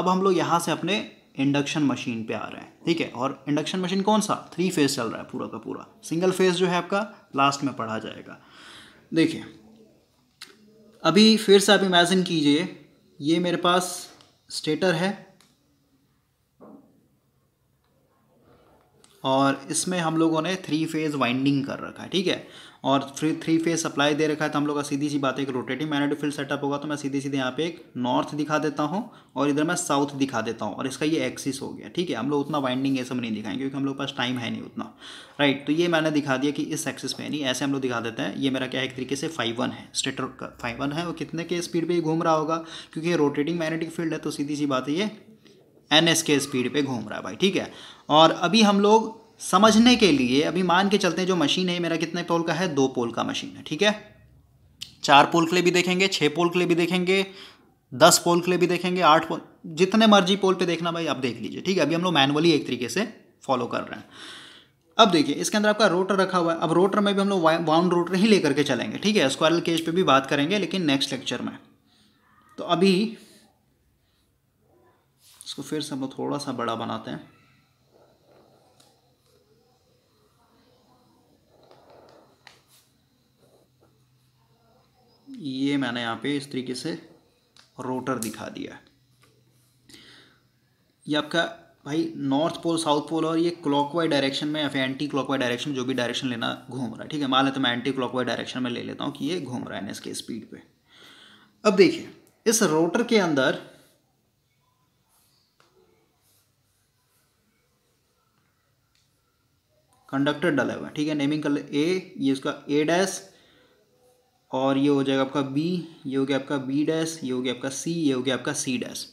A: अब हम लोग यहाँ से अपने इंडक्शन मशीन पे आ रहे हैं ठीक है और इंडक्शन मशीन कौन सा थ्री फेज चल रहा है पूरा का पूरा सिंगल फेज जो है आपका लास्ट में पढ़ा जाएगा देखिए अभी फिर से आप इमेजिन कीजिए ये मेरे पास स्टेटर है और इसमें हम लोगों ने थ्री फेज़ वाइंडिंग कर रखा है ठीक है और थ्री थ्री फेज सप्लाई दे रखा है तो हम लोग का सीधी सी बात है एक रोटेटिंग मैग्नेटिक फील्ड सेटअप होगा तो मैं सीधे सीधे यहाँ पे एक नॉर्थ दिखा देता हूँ और इधर मैं साउथ दिखा देता हूँ और इसका ये एक्सिस हो गया ठीक है हम लोग उतना वाइंडिंग ये सब नहीं दिखाएंगे क्योंकि हम लोग पास टाइम है नहीं उतना राइट तो ये मैंने दिखा दिया कि इस एक्सिस में नहीं ऐसे हम लोग दिखा देते हैं ये मेरा क्या है एक तरीके से फाइव वन है स्टेटर का फाइव वन है और कितने के स्पीड पर घूम रहा होगा क्योंकि ये रोटेटिंग मैग्नेटिक फील्ड है तो सीधी सी बात है ये एन एस के स्पीड पे घूम रहा है भाई ठीक है और अभी हम लोग समझने के लिए अभी मान के चलते हैं जो मशीन है मेरा कितने पोल का है दो पोल का मशीन है ठीक है चार पोल के लिए भी देखेंगे छः पोल के लिए भी देखेंगे दस पोल के लिए भी देखेंगे आठ पोल जितने मर्जी पोल पे देखना भाई आप देख लीजिए ठीक है अभी हम लोग मैनुअली एक तरीके से फॉलो कर रहे हैं अब देखिए इसके अंदर आपका रोटर रखा हुआ है अब रोटर में भी हम लोग बाउंड रोटर ही लेकर के चलेंगे ठीक है स्क्वायरल केज पे भी बात करेंगे लेकिन नेक्स्ट लेक्चर में तो अभी इसको फिर से हम लोग थोड़ा सा बड़ा बनाते हैं ये मैंने यहाँ पे इस तरीके से रोटर दिखा दिया ये आपका भाई नॉर्थ पोल साउथ पोल और ये क्लॉकवाइज डायरेक्शन में या फिर एंटी क्लॉकवाइज डायरेक्शन जो भी डायरेक्शन लेना घूम रहा है ठीक है मान लेते तो मैं एंटी क्लॉकवाइज डायरेक्शन में ले लेता हूँ कि ये घूम रहा है इसके स्पीड पे अब देखिए इस रोटर के अंदर कंडक्टर डला हुआ है ठीक है नेमिंग कलर ए ये उसका ए डैश और ये हो जाएगा आपका बी ये हो गया आपका बी डैस ये हो गया आपका सी ये हो गया आपका सी डैस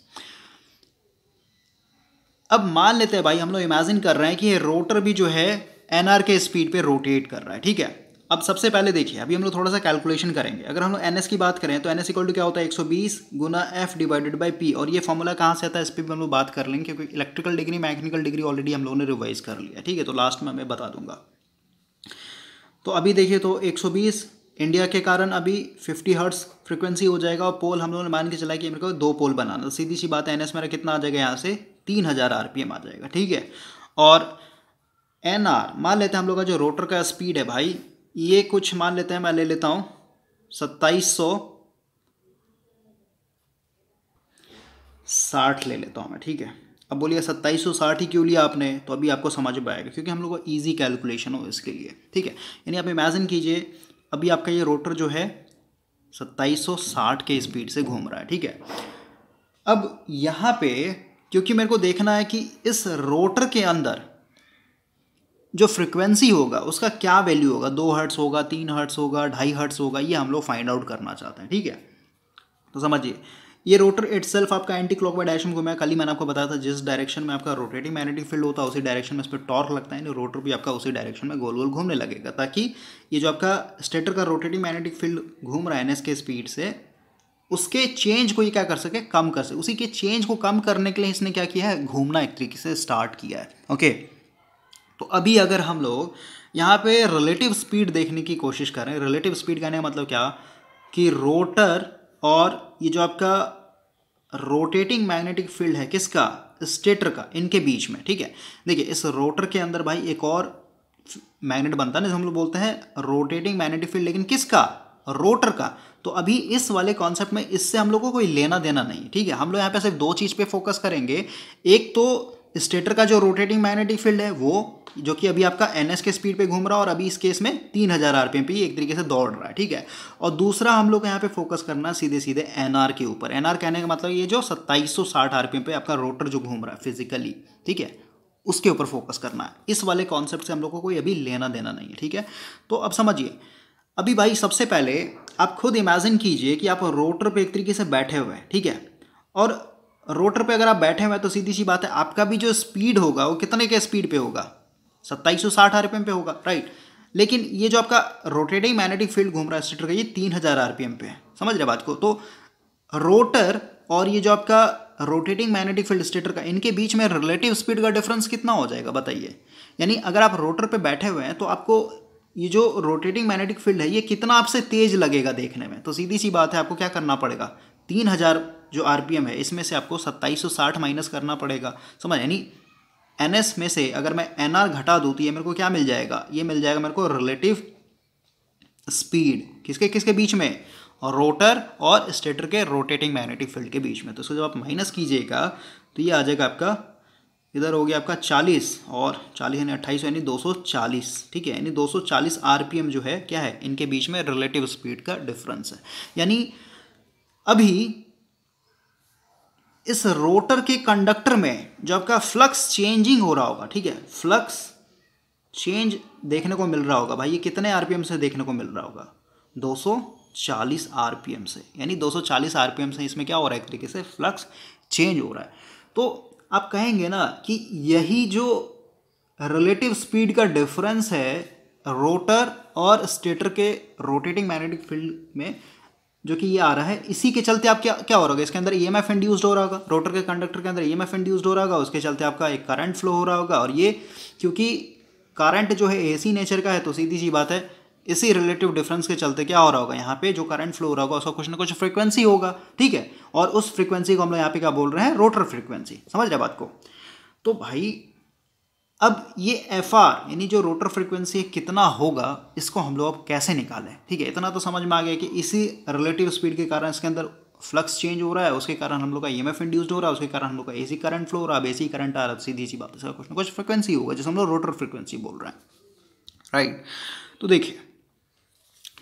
A: अब मान लेते हैं भाई हम लोग इमेजिन कर रहे हैं कि ये रोटर भी जो है एन आर के स्पीड पे रोटेट कर रहा है ठीक है अब सबसे पहले देखिए अभी हम लोग थोड़ा सा कैलकुलेशन करेंगे अगर हम लोग एन की बात करें तो एन एस इक्वल टू क्या होता है 120 गुना एफ डिवाइडेड बाई पी और ये फॉर्मूला कहाँ से आता है इस पर भी हम लोग बात कर लेंगे क्योंकि electrical degree mechanical degree already हम लोगों ने रिवाइज कर लिया ठीक है तो लास्ट में मैं बता दूंगा तो अभी देखिए तो बीस इंडिया के कारण अभी 50 हर्ट्स फ्रीक्वेंसी हो जाएगा और पोल हम लोगों ने मान के चला कि मेरे को दो पोल बनाना तो सीधी सी बात है एन एस मेरा कितना आ जाएगा यहाँ से तीन हज़ार आर पी एम आ जाएगा ठीक है और एन आर मान लेते हैं हम लोग का जो रोटर का स्पीड है भाई ये कुछ मान लेते हैं मैं ले लेता हूँ सत्ताईस सौ साठ ले लेता हूँ मैं ठीक है अब बोलिए सत्ताईस सौ साठ ही क्यों लिया आपने तो अभी आपको समझ में आएगा क्योंकि हम लोग को ईजी कैलकुलेशन हो इसके लिए ठीक है यानी आप इमेजिन कीजिए अभी आपका ये रोटर जो है 2760 के स्पीड से घूम रहा है ठीक है अब यहाँ पे क्योंकि मेरे को देखना है कि इस रोटर के अंदर जो फ्रिक्वेंसी होगा उसका क्या वैल्यू होगा दो हर्ट्स होगा तीन हर्ट्स होगा ढाई हर्ट्स होगा ये हम लोग फाइंड आउट करना चाहते हैं ठीक है तो समझिए ये रोटर इट्सल्फ आपका एंटी क्लॉक वाइज डायरेक्शन घूमा कल ही मैंने आपको बताया था जिस डायरेक्शन में आपका रोटेटिंग मैग्नेटिक फील्ड होता है उसी डायरेक्शन में इस पर टॉर्क लगता है रोटर भी आपका उसी डायरेक्शन में गोल गोल घूमने लगेगा ताकि ये जो आपका स्टेटर का रोटेटिंग मैग्नेटिक फील्ड घूम रहा है एन के स्पीड से उसके चेंज को ये क्या कर सके कम कर सके उसी के चेंज को कम करने के लिए इसने क्या किया है घूमना एक तरीके से स्टार्ट किया है ओके तो अभी अगर हम लोग यहाँ पे रिलेटिव स्पीड देखने की कोशिश करें रिलेटिव स्पीड कहने का मतलब क्या कि रोटर और ये जो आपका रोटेटिंग मैग्नेटिक फील्ड है किसका स्टेटर का इनके बीच में ठीक है देखिए इस रोटर के अंदर भाई एक और मैग्नेट बनता है ना हम लोग बोलते हैं रोटेटिंग मैग्नेटिक फील्ड लेकिन किसका रोटर का तो अभी इस वाले कॉन्सेप्ट में इससे हम लोग को कोई लेना देना नहीं ठीक है हम लोग यहाँ पे सिर्फ दो चीज़ पे फोकस करेंगे एक तो स्टेटर का जो रोटेटिंग मैग्नेटिक फील्ड है वो जो कि अभी आपका एन के स्पीड पे घूम रहा है और अभी इस केस में तीन हज़ार आर पे एक तरीके से दौड़ रहा है ठीक है और दूसरा हम लोग यहाँ पे फोकस करना सीधे सीधे एन के ऊपर एन कहने का मतलब ये जो सत्ताईस सौ साठ आर पे आपका रोटर जो घूम रहा है फिजिकली ठीक है उसके ऊपर फोकस करना है इस वाले कॉन्सेप्ट से हम लोग को कोई अभी लेना देना नहीं है ठीक है तो अब समझिए अभी भाई सबसे पहले आप खुद इमेजिन कीजिए कि आप रोटर पर एक तरीके से बैठे हुए हैं ठीक है और रोटर पे अगर आप बैठे हुए हैं तो सीधी सी बात है आपका भी जो स्पीड होगा वो कितने के स्पीड पे होगा सत्ताईस सौ साठ आरपीएम पे होगा राइट लेकिन ये जो आपका रोटेटिंग मैग्नेटिक फील्ड घूम रहा है स्टेटर का ये तीन हज़ार आर पे है समझ रहे बात को तो रोटर और ये जो आपका रोटेटिंग मैग्नेटिक फील्ड स्टेटर का इनके बीच में रिलेटिव स्पीड का डिफरेंस कितना हो जाएगा बताइए यानी अगर आप रोटर पर बैठे हुए हैं तो आपको ये जो रोटेटिंग मैग्नेटिक फील्ड है ये कितना आपसे तेज लगेगा देखने में तो सीधी सी बात है आपको क्या करना पड़ेगा तीन हज़ार जो आर है इसमें से आपको 2760 माइनस करना पड़ेगा समझ यानी एन में से अगर मैं एन घटा दूँ तो ये मेरे को क्या मिल जाएगा ये मिल जाएगा मेरे को रिलेटिव स्पीड किसके किसके बीच में और रोटर और स्टेटर के रोटेटिंग मैग्नेटिक फील्ड के बीच में तो इसको जब आप माइनस कीजिएगा तो ये आ जाएगा आपका इधर हो गया आपका 40 और 40 यानी अट्ठाईस यानी 240 ठीक है यानी 240 आरपीएम जो है क्या है इनके बीच में रिलेटिव स्पीड का डिफरेंस है यानी अभी इस रोटर के कंडक्टर में जो आपका फ्लक्स चेंजिंग हो रहा होगा ठीक है फ्लक्स चेंज देखने को मिल रहा होगा भाई ये कितने आरपीएम से देखने को मिल रहा होगा 240 आरपीएम से यानी 240 आरपीएम से इसमें क्या हो रहा है एक तरीके से फ्लक्स चेंज हो रहा है तो आप कहेंगे ना कि यही जो रिलेटिव स्पीड का डिफरेंस है रोटर और स्टेटर के रोटेटिंग मैग्नेटिक फील्ड में जो कि ये आ रहा है इसी के चलते आप क्या क्या हो रहा होगा इसके अंदर ई एम एफ इंड्यूस्ड हो रहा होगा रोटर के कंडक्टर के अंदर ई एम एफ इंड्यूस्ड हो रहा होगा उसके चलते आपका एक करंट फ्लो हो रहा होगा और ये क्योंकि करंट जो है एसी नेचर का है तो सीधी सी बात है इसी रिलेटिव डिफरेंस के चलते क्या हो रहा होगा यहाँ पे जो करंट फ्लो हो रहा होगा उसका कुछ ना कुछ फ्रीक्वेंसी होगा ठीक है और उस फ्रिक्वेंसी को हम लोग यहाँ पे क्या बोल रहे हैं रोटर फ्रीक्वेंसी समझ रहे बात को तो भाई अब ये एफ आर यानी जो रोटर फ्रिक्वेंसी कितना होगा इसको हम लोग अब कैसे निकालें ठीक है इतना तो समझ में आ गया कि इसी रिलेटिव स्पीड के कारण इसके अंदर फ्लक्स चेंज हो रहा है उसके कारण हम लोग का ई एम इंड्यूस्ड हो रहा है उसके कारण हम लोग का सी करंट फ्लो हो रहा है अब सी करंट आ रहा है तो सीधी सी बात इसका कुछ ना कुछ फ्रिक्वेंसी होगा जैसे हम लोग रोटर फ्रिक्वेंसी बोल रहे हैं राइट तो देखिए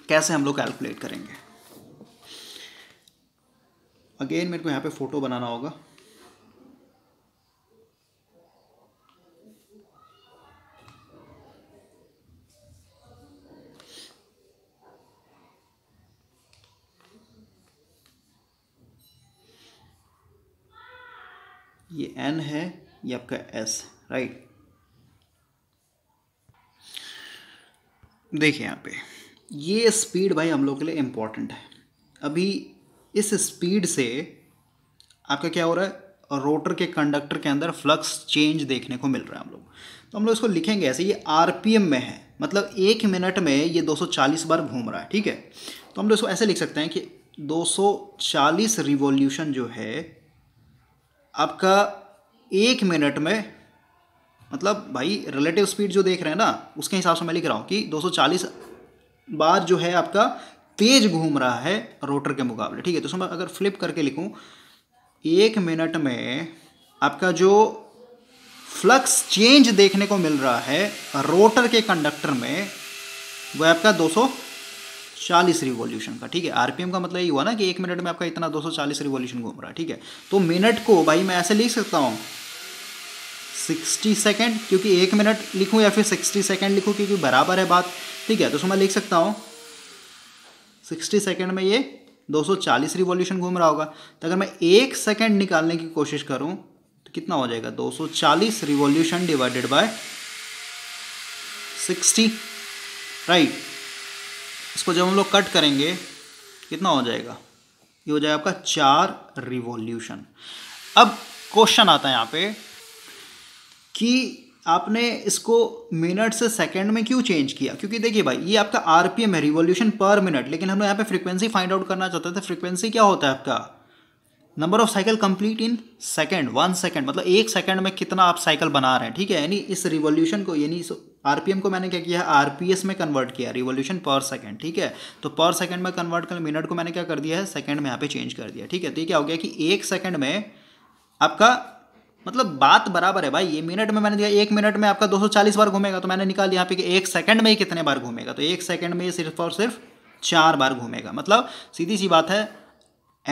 A: कैसे हम लोग कैलकुलेट करेंगे अगेन मेरे को यहाँ पे फोटो बनाना होगा ये एन है ये आपका एस राइट देखिए यहाँ पे ये स्पीड भाई हम लोग के लिए इम्पॉर्टेंट है अभी इस स्पीड से आपका क्या हो रहा है रोटर के कंडक्टर के अंदर फ्लक्स चेंज देखने को मिल रहा है हम लोग तो हम लोग इसको लिखेंगे ऐसे ये आरपीएम में है मतलब एक मिनट में ये 240 बार घूम रहा है ठीक है तो हम लोग इसको ऐसे लिख सकते हैं कि 240 रिवोल्यूशन जो है आपका एक मिनट में मतलब भाई रिलेटिव स्पीड जो देख रहे हैं ना उसके हिसाब से मैं लिख रहा हूँ कि 240 बार जो है आपका तेज घूम रहा है रोटर के मुकाबले ठीक है तो मैं अगर फ्लिप करके लिखूँ एक मिनट में आपका जो फ्लक्स चेंज देखने को मिल रहा है रोटर के कंडक्टर में वह आपका 200 चालीस रिवॉल्यूशन का ठीक है आरपीएम का मतलब ये हुआ ना कि एक मिनट में आपका इतना 240 रिवॉल्यूशन घूम रहा है ठीक है तो मिनट को भाई मैं ऐसे लिख सकता हूँ सिक्सटी सेकेंड क्योंकि एक मिनट लिखूँ या फिर सिक्सटी सेकेंड लिखूँ क्योंकि बराबर है बात ठीक है तो उसमें लिख सकता हूँ सिक्सटी सेकेंड में ये 240 रिवॉल्यूशन घूम रहा होगा तो अगर मैं एक सेकेंड निकालने की कोशिश करूँ तो कितना हो जाएगा चालीस revolution divided by sixty right इसको जब हम लोग कट करेंगे कितना हो जाएगा ये हो जाएगा आपका चार रिवॉल्यूशन अब क्वेश्चन आता है यहाँ पे कि आपने इसको मिनट से सेकंड में क्यों चेंज किया क्योंकि देखिए भाई ये आपका आरपीएम है रिवॉल्यूशन पर मिनट लेकिन हम लोग यहाँ पे फ्रीक्वेंसी फाइंड आउट करना चाहते थे फ्रीक्वेंसी तो क्या होता है आपका number of cycle complete in second one second मतलब एक सेकंड में कितना आप साइकिल बना रहे हैं ठीक है यानी इस रिवॉल्यूशन को यानी आरपीएम को मैंने क्या किया है आर में कन्वर्ट किया रिवोल्यूशन पर सेकंड ठीक है तो पर सेकंड में कन्वर्ट कर मिनट को मैंने क्या कर दिया है सेकंड में यहाँ पे चेंज कर दिया ठीक है तो ये क्या हो गया कि एक सेकंड में आपका मतलब बात बराबर है भाई ये मिनट में मैंने दिया एक मिनट में आपका 240 बार घूमेगा तो मैंने निकाल दिया यहाँ पे कि एक सेकंड में ही कितने बार घूमेगा तो एक सेकंड में ये सिर्फ और सिर्फ चार बार घूमेगा मतलब सीधी सी बात है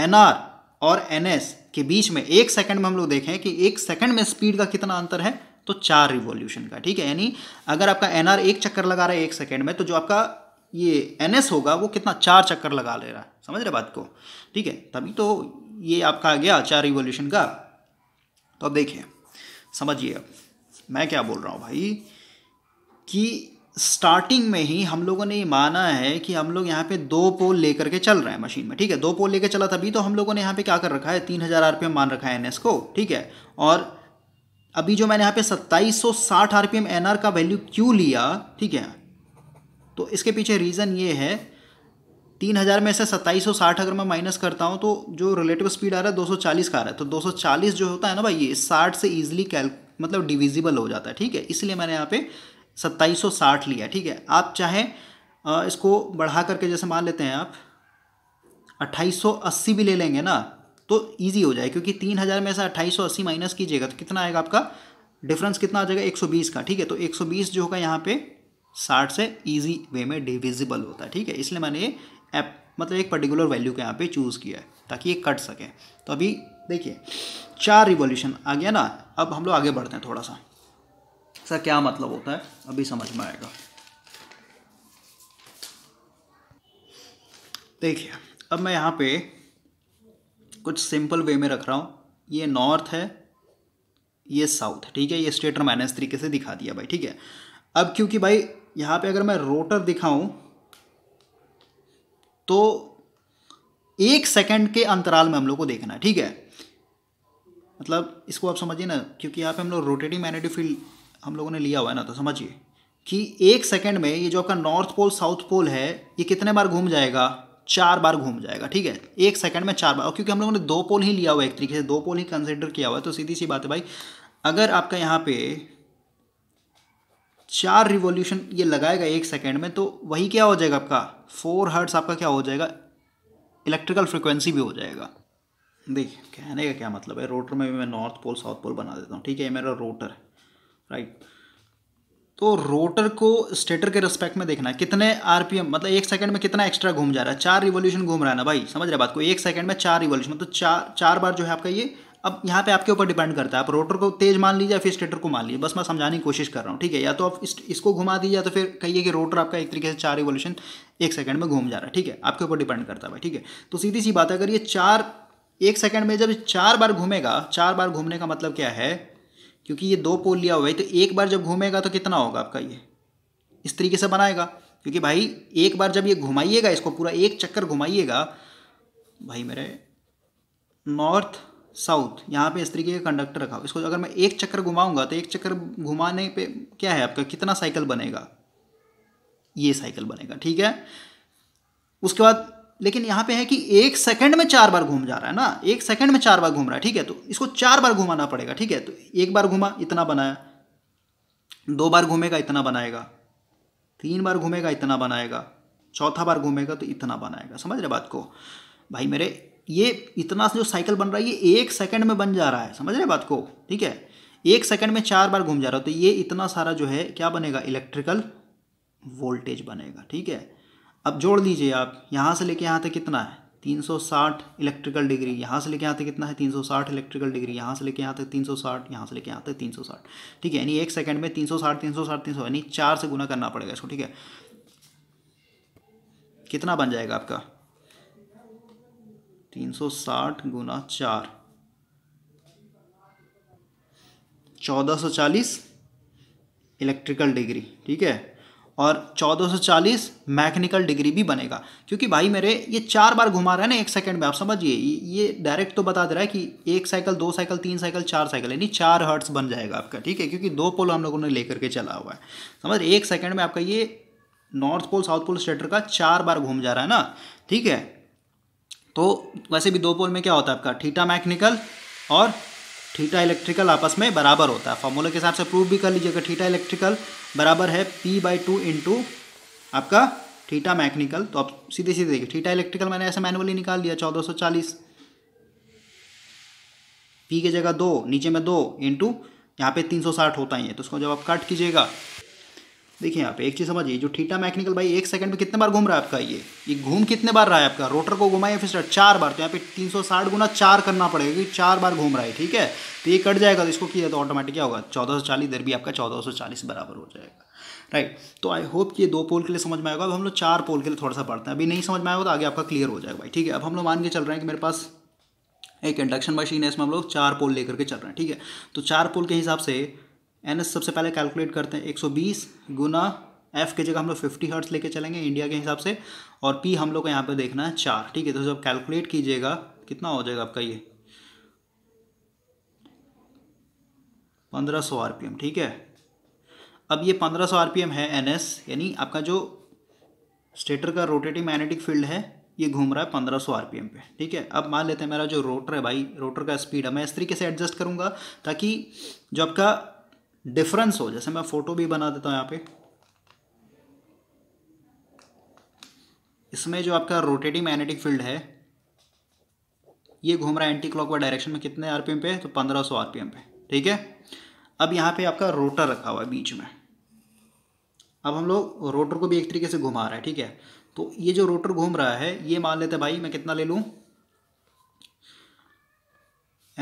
A: एन और एन के बीच में एक सेकंड में हम लोग देखें कि एक सेकंड में स्पीड का कितना अंतर है तो चार रिवॉल्यूशन का ठीक है यानी अगर आपका एन एक चक्कर लगा रहा है एक सेकेंड में तो जो आपका ये एन होगा वो कितना चार चक्कर लगा ले रहा है समझ रहे बात को ठीक है तभी तो ये आपका आ गया चार रिवॉल्यूशन का तो अब देखिए समझिए अब मैं क्या बोल रहा हूँ भाई कि स्टार्टिंग में ही हम लोगों ने माना है कि हम लोग यहाँ पे दो पोल लेकर के चल रहे हैं मशीन में ठीक है दो पोल लेकर चला तभी तो हम लोगों ने यहाँ पे क्या कर रखा है तीन हज़ार आर मान रखा है एन को ठीक है और अभी जो मैंने यहाँ पे 2760 आरपीएम एनआर का वैल्यू क्यों लिया ठीक है तो इसके पीछे रीज़न ये है तीन हज़ार में से सत्ताईस साठ अगर मैं माइनस करता हूँ तो जो रिलेटिव स्पीड आ रहा है दो सौ चालीस का आ रहा है तो दो सौ चालीस जो होता है ना भाई ये साठ से ईजिली कैल मतलब डिविजिबल हो जाता है ठीक है इसलिए मैंने यहाँ पे सत्ताईस सौ साठ लिया ठीक है आप चाहे इसको बढ़ा करके जैसे मान लेते हैं आप अट्ठाईस सौ अस्सी भी ले लेंगे ना तो ईजी हो जाए क्योंकि तीन हज़ार में से अट्ठाईस सौ अस्सी माइनस कीजिएगा तो कितना आएगा आपका डिफरेंस कितना आ जाएगा एक सौ बीस का ठीक है तो एक सौ बीस जो होगा यहाँ पे साठ से ईजी वे में डिविजिबल होता है ठीक है इसलिए मैंने ये ऐप मतलब एक पर्टिकुलर वैल्यू को यहाँ पे चूज़ किया है ताकि ये कट सके तो अभी देखिए चार रिवोल्यूशन आ गया ना अब हम लोग आगे बढ़ते हैं थोड़ा सा सर क्या मतलब होता है अभी समझ में आएगा देखिए अब मैं यहाँ पे कुछ सिंपल वे में रख रहा हूँ ये नॉर्थ है ये साउथ है ठीक है ये स्टेटर मैंने इस तरीके से दिखा दिया भाई ठीक है अब क्योंकि भाई यहाँ पे अगर मैं रोटर दिखाऊं तो एक सेकंड के अंतराल में हम लोग को देखना है ठीक है मतलब इसको आप समझिए ना क्योंकि यहाँ पे हम लोग रोटेटिंग मैग्नेटिक फील्ड हम लोगों ने लिया हुआ है ना तो समझिए कि एक सेकंड में ये जो आपका नॉर्थ पोल साउथ पोल है ये कितने बार घूम जाएगा चार बार घूम जाएगा ठीक है एक सेकंड में चार बार क्योंकि हम लोगों ने दो पोल ही लिया हुआ एक तरीके से दो पोल ही कंसिडर किया हुआ है तो सीधी सी बात है भाई अगर आपका यहाँ पे चार रिवॉल्यूशन ये लगाएगा एक सेकेंड में तो वही क्या हो जाएगा आपका फोर हर्ट्स आपका क्या हो जाएगा इलेक्ट्रिकल फ्रिक्वेंसी भी हो जाएगा देखिए कहने का क्या मतलब है रोटर में भी मैं नॉर्थ पोल साउथ पोल बना देता हूँ ठीक है ये मेरा रोटर है राइट तो रोटर को स्टेटर के रिस्पेक्ट में देखना है कितने आरपीएम मतलब एक सेकंड में कितना एक्स्ट्रा घूम जा रहा है चार रिवोल्यूशन घूम रहा है ना भाई समझ रहे बात को एक सेकंड में चार रिवोल्यूशन मतलब चार चार बार जो है आपका ये अब यहाँ पे आपके ऊपर डिपेंड करता है आप रोटर को तेज मान लीजिए या फिर स्टेटर को मान लीजिए बस मैं समझाने की कोशिश कर रहा हूँ ठीक है या तो आप इस, इसको घुमा दीजिए या तो फिर कहिए कि रोटर आपका एक तरीके से चार रिवोल्यूशन एक सेकंड में घूम जा रहा है ठीक है आपके ऊपर डिपेंड करता है भाई ठीक है तो सीधी सी बात है अगर ये चार एक सेकंड में जब चार बार घूमेगा चार बार घूमने का मतलब क्या है क्योंकि ये दो पोल लिया हुआ है तो एक बार जब घूमेगा तो कितना होगा आपका ये इस तरीके से बनाएगा क्योंकि भाई एक बार जब ये घुमाइएगा इसको पूरा एक चक्कर घुमाइएगा भाई मेरे नॉर्थ साउथ यहाँ पे इस तरीके का कंडक्टर रखा इसको अगर मैं एक चक्कर घुमाऊंगा तो एक चक्कर घुमाने पे क्या है आपका कितना साइकिल बनेगा ये साइकिल बनेगा ठीक है उसके बाद लेकिन यहाँ पे है कि एक सेकंड में चार बार घूम जा रहा है ना एक सेकंड में चार बार घूम रहा है ठीक है तो इसको चार बार घुमाना पड़ेगा ठीक है तो एक बार घुमा इतना बनाया दो बार घूमेगा इतना बनाएगा तीन बार घूमेगा इतना बनाएगा चौथा बार घूमेगा तो इतना बनाएगा समझ रहे बात को भाई मेरे ये इतना जो साइकिल बन रहा है ये एक सेकंड में बन जा रहा है समझ रहे बात को ठीक है एक सेकंड में चार बार घूम जा रहा है तो ये इतना सारा जो है क्या बनेगा इलेक्ट्रिकल वोल्टेज बनेगा ठीक है अब जोड़ लीजिए आप यहाँ से लेके यहाँ तक कितना है 360 इलेक्ट्रिकल डिग्री यहाँ से लेके यहाँ तक कितना है 360 इलेक्ट्रिकल डिग्री यहाँ से लेके यहाँ तक 360 यहाँ से लेके यहाँ तक 360 ठीक है यानी एक सेकंड में 360 360 300 यानी चार से गुना करना पड़ेगा इसको ठीक है कितना बन जाएगा आपका 360 गुना चार चौदह इलेक्ट्रिकल डिग्री ठीक है और 1440 मैकेनिकल डिग्री भी बनेगा क्योंकि भाई मेरे ये चार बार घुमा रहा है ना एक सेकंड में आप समझिए ये डायरेक्ट तो बता दे रहा है कि एक साइकिल दो साइकिल तीन साइकिल चार साइकिल यानी चार हर्ट्स बन जाएगा आपका ठीक है क्योंकि दो पोल हम लोगों ने लेकर के चला हुआ है समझ एक सेकेंड में आपका ये north pole south pole stator का चार बार घूम जा रहा है ना ठीक है तो वैसे भी दो पोल में क्या होता है आपका ठीटा मैकेनिकल और थीटा इलेक्ट्रिकल आपस में बराबर होता है फॉर्मूला के हिसाब से प्रूव भी कर लीजिएगा थीटा इलेक्ट्रिकल बराबर है पी बाई टू इंटू आपका थीटा मैकेनिकल तो आप सीधे सीधे देखिए थीटा इलेक्ट्रिकल मैंने ऐसे मैनुअली निकाल लिया चौदह सौ चालीस पी की जगह दो नीचे में दो इंटू यहाँ पे तीन सौ साठ होता ही है तो उसको जब आप कट कीजिएगा देखिए यहाँ पे एक चीज़ समझिए जो थीटा मैकेनिकल भाई एक सेकंड में कितने बार घूम रहा है आपका ये ये घूम कितने बार रहा है आपका रोटर को घुमा या फिर चार बार तो यहाँ पे 360 गुना चार करना पड़ेगा क्योंकि चार बार घूम रहा है ठीक है तो ये कट जाएगा तो इसको किया तो ऑटोमेटिक क्या होगा चौदह सौ चालीस भी आपका चौदह सौ चालीस बराबर हो जाएगा राइट तो आई होप कि ये दो पोल के लिए समझ में आएगा अब हम लोग चार पोल के लिए थोड़ा सा पढ़ते हैं अभी नहीं समझ में आएगा तो आगे आपका क्लियर हो जाएगा भाई ठीक है अब हम लोग मान के चल रहे हैं कि मेरे पास एक इंडक्शन मशीन है इसमें हम लोग चार पोल लेकर के चल रहे हैं ठीक है तो चार पोल के हिसाब से एन एस सबसे पहले कैलकुलेट करते हैं एक सौ बीस गुना एफ की जगह हम लोग फिफ्टी हर्ट्स लेके चलेंगे इंडिया के हिसाब से और पी हम लोग को यहाँ पे देखना है चार ठीक है तो जब कैलकुलेट कीजिएगा कितना हो जाएगा आपका ये पंद्रह सौ आर पी एम ठीक है अब ये पंद्रह सौ आर पी एम है एन एस यानी आपका जो स्टेटर का रोटेटिंग मैग्नेटिक फील्ड है ये घूम रहा है पंद्रह सौ आर पी एम पे ठीक है अब मान लेते हैं मेरा जो रोटर है भाई रोटर का स्पीड है मैं इस तरीके से एडजस्ट करूँगा ताकि जो आपका डिफरेंस हो जैसे मैं फोटो भी बना देता हूं यहां पे इसमें जो आपका रोटेटिंग मैग्नेटिक फील्ड है ये घूम रहा है एंटी क्लॉकवाइज डायरेक्शन में कितने आरपीएम पे तो 1500 आरपीएम पे ठीक है अब यहां पे आपका रोटर रखा हुआ है बीच में अब हम लोग रोटर को भी एक तरीके से घुमा रहा है ठीक है तो ये जो रोटर घूम रहा है ये मान लेते हैं भाई मैं कितना ले लू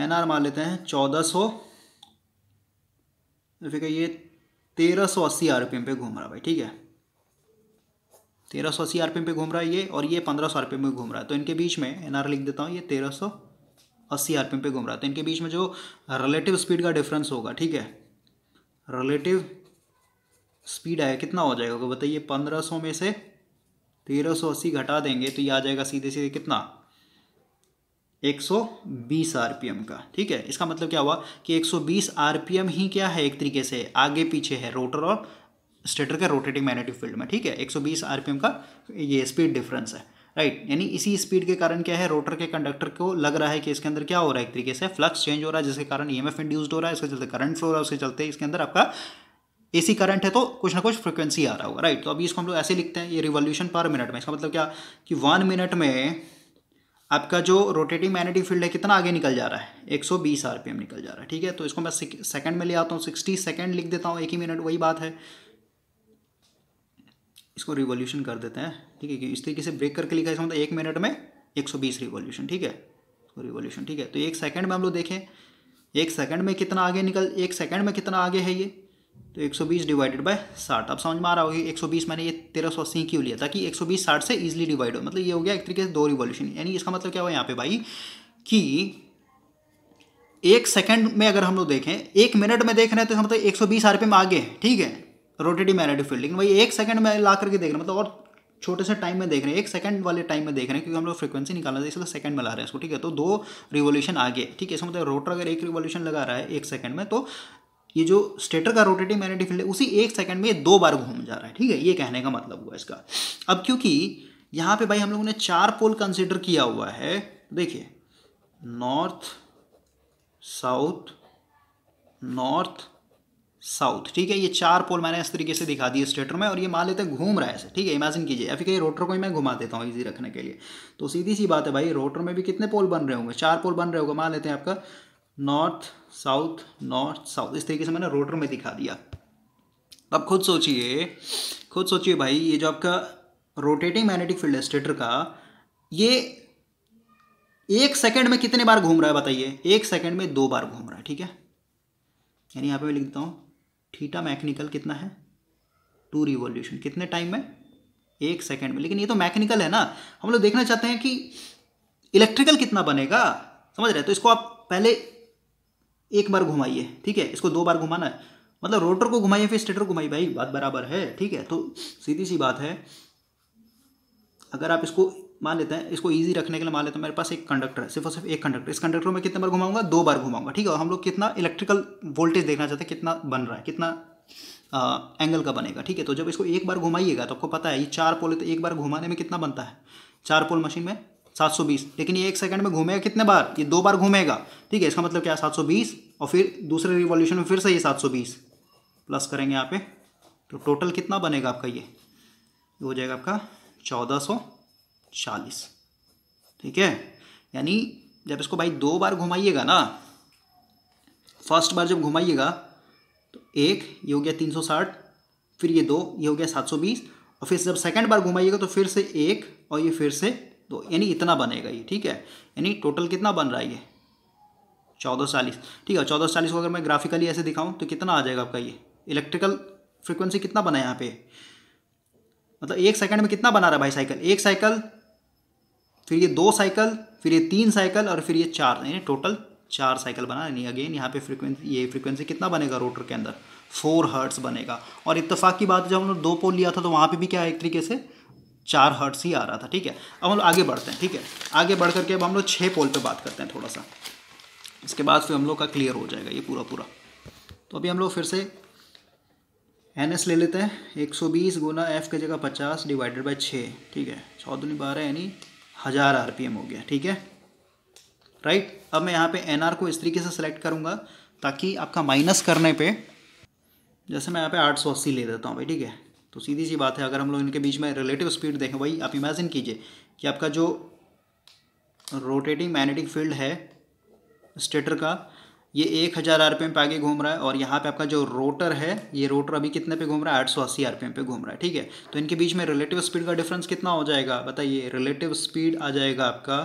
A: एन आर मान लेते हैं चौदह तो फिर ये तेरह सौ अस्सी आर एम पे घूम रहा है भाई ठीक है तेरह सौ अस्सी एम पे घूम रहा है ये और ये पंद्रह सौ एम पे घूम रहा है तो इनके बीच में एन आर लिख देता हूँ ये तेरह सौ अस्सी आर एम पे घूम रहा है तो इनके बीच में जो रिलेटिव स्पीड का डिफरेंस होगा ठीक है रिलेटिव स्पीड आया कितना हो जाएगा तो बताइए पंद्रह सौ में से तेरह सौ अस्सी घटा देंगे तो ये आ जाएगा सीधे सीधे कितना 120 आरपीएम का ठीक है इसका मतलब क्या हुआ कि 120 आरपीएम ही क्या है एक तरीके से आगे पीछे है रोटर और स्टेटर के रोटेटिंग मैग्नेटिक फील्ड में ठीक है 120 आरपीएम का ये स्पीड डिफरेंस है राइट right. यानी इसी स्पीड के कारण क्या है रोटर के कंडक्टर को लग रहा है कि इसके अंदर क्या हो रहा है एक तरीके से फ्लक्स चेंज हो रहा है जिसके कारण ई एम इंड्यूस्ड हो रहा है इसके चलते करंट फ्लो हो रहा है उसके चलते इसके अंदर आपका एसी करंट है तो कुछ ना कुछ फ्रिक्वेंसी आ रहा होगा राइट right. तो अभी इसको हम लोग ऐसे लिखते हैं ये रिवॉल्यूशन पर मिनट में इसका मतलब क्या कि वन मिनट में आपका जो रोटेटिंग मैग्नेटिक फील्ड है कितना आगे निकल जा रहा है 120 आरपीएम निकल जा रहा है ठीक है तो इसको मैं सेकंड में ले आता हूँ 60 सेकंड लिख देता हूँ एक ही मिनट वही बात है इसको रिवोल्यूशन कर देते हैं ठीक है इस तरीके से ब्रेक करके लिखा इसमें तो एक मिनट में 120 रिवॉल्यूशन ठीक है रिवॉल्यूशन रिवोल्यूशन ठीक है तो एक सेकंड में हम लोग देखें एक सेकंड में कितना आगे निकल एक सेकंड में कितना आगे है ये तो 120 डिवाइडेड बाय 60 अब समझ में आ रहा होगी 120 मैंने ये तेरह सौ अस्सी क्यों लिया था कि 120 60 से इजीली डिवाइड हो मतलब ये हो गया एक तरीके से दो रिवॉल्यूशन यानी इसका मतलब क्या हुआ यहाँ पे भाई कि एक सेकंड में अगर हम लोग देखें एक मिनट में देख रहे हैं तो मतलब एक सौ बीस में आगे ठीक है रोटेटिव मैग्नेटिक फील्ड लेकिन भाई एक सेकंड में ला करके देख रहे हैं मतलब और छोटे से टाइम में देख रहे हैं एक सेकंड वाले टाइम में देख रहे हैं क्योंकि हम लोग फ्रीक्वेंसी निकालना इसलिए सेकंड में ला रहे हैं इसको ठीक है तो दो रिवोल्यूशन आगे ठीक है इसका मतलब रोटर अगर एक रिवोल्यूशन लगा रहा है एक सेकंड में तो ये जो स्टेटर का रोटेटिंग मैग्नेटिक फील्ड है उसी एक सेकंड में दो बार घूम जा रहा है ठीक है ये कहने का मतलब हुआ इसका अब क्योंकि यहाँ पे भाई हम लोगों ने चार पोल कंसिडर किया हुआ है तो देखिए नॉर्थ साउथ नॉर्थ साउथ ठीक है ये चार पोल मैंने इस तरीके से दिखा दिए स्टेटर में और ये मान लेते हैं घूम रहा है ऐसे ठीक है इमेजिन कीजिए या फिर कहीं रोटर को ही मैं घुमा देता हूँ इजी रखने के लिए तो सीधी सी बात है भाई रोटर में भी कितने पोल बन रहे होंगे चार पोल बन रहे होंगे मान लेते हैं आपका नॉर्थ साउथ नॉर्थ साउथ इस तरीके से मैंने रोटर में दिखा दिया अब खुद सोचिए खुद सोचिए भाई ये जो आपका रोटेटिंग मैग्नेटिक फील्ड है स्टेटर का ये एक सेकंड में कितने बार घूम रहा है बताइए एक सेकंड में दो बार घूम रहा है ठीक है यानी यहाँ पे मैं लिख देता हूँ थीटा मैकेनिकल कितना है टू रिवोल्यूशन कितने टाइम में एक सेकेंड में लेकिन ये तो मैकेनिकल है ना हम लोग देखना चाहते हैं कि इलेक्ट्रिकल कितना बनेगा समझ रहे हैं तो इसको आप पहले एक बार घुमाइए ठीक है इसको दो बार घुमाना है मतलब रोटर को घुमाइए फिर स्टेटर घुमाइए भाई बात बराबर है ठीक है तो सीधी सी बात है अगर आप इसको मान लेते हैं इसको इजी रखने के लिए मान लेते हैं मेरे पास एक कंडक्टर है सिर्फ और सिर्फ एक कंडक्टर इस कंडक्टर में कितने बार घुमाऊंगा दो बार घुमाऊंगा ठीक है हम लोग कितना इलेक्ट्रिकल वोल्टेज देखना चाहते हैं कितना बन रहा है कितना आ, एंगल का बनेगा ठीक है तो जब इसको एक बार घुमाइएगा तो आपको पता है ये चार पोल है तो एक बार घुमाने में कितना बनता है चार पोल मशीन में 720 लेकिन ये एक सेकंड में घूमेगा कितने बार ये दो बार घूमेगा ठीक है इसका मतलब क्या सात सौ बीस और फिर दूसरे रिवॉल्यूशन में फिर से ये सात सौ बीस प्लस करेंगे यहाँ पे तो टोटल कितना बनेगा आपका ये हो जाएगा आपका चौदह सौ चालीस ठीक है यानी जब इसको भाई दो बार घुमाइएगा ना फर्स्ट बार जब घुमाइएगा तो एक ये हो गया तीन सौ साठ फिर ये दो ये हो गया सात सौ बीस और फिर जब सेकंड बार घुमाइएगा तो फिर से एक और ये फिर से तो यानी इतना बनेगा ये ठीक है यानी टोटल कितना बन रहा है ये चौदह चालीस ठीक है चौदह चालीस को अगर मैं ग्राफिकली ऐसे दिखाऊं तो कितना आ जाएगा आपका ये इलेक्ट्रिकल फ्रिक्वेंसी कितना बना है यहाँ पे मतलब एक सेकंड में कितना बना रहा है भाई साइकिल एक साइकिल फिर ये दो साइकिल फिर ये तीन साइकिल और फिर ये चार यानी टोटल चार साइकिल बना यानी अगेन यहाँ पे फ्रिक्वेंसी ये फ्रिक्वेंसी कितना बनेगा रोटर के अंदर फोर हर्ट्स बनेगा और इतफाक़ की बात जब हमने दो पोल लिया था तो वहाँ पे भी क्या है एक तरीके से चार हर्ट्स ही आ रहा था ठीक है अब हम लोग आगे बढ़ते हैं ठीक है आगे बढ़ करके अब हम लोग छः पोल पे बात करते हैं थोड़ा सा इसके बाद फिर हम लोग का क्लियर हो जाएगा ये पूरा पूरा तो अभी हम लोग फिर से एन एस ले लेते हैं एक सौ बीस गुना एफ की जगह पचास डिवाइडेड बाई छः ठीक है चौदह दूनी बारह यानी हज़ार आर पी एम हो गया ठीक है राइट अब मैं यहाँ पे एन आर को इस तरीके से सेलेक्ट करूँगा ताकि आपका माइनस करने पे जैसे मैं यहाँ पे आठ सौ अस्सी ले देता हूँ भाई ठीक है तो सीधी सी बात है अगर हम लोग इनके बीच में रिलेटिव स्पीड देखें वही आप इमेजिन कीजिए कि आपका जो रोटेटिंग मैग्नेटिक फील्ड है स्टेटर का ये एक हज़ार आर पे आगे घूम रहा है और यहाँ पे आपका जो रोटर है ये रोटर अभी कितने पे घूम रहा है आठ सौ अस्सी आर पे घूम रहा है ठीक है तो इनके बीच में रिलेटिव स्पीड का डिफरेंस कितना हो जाएगा बताइए रिलेटिव स्पीड आ जाएगा आपका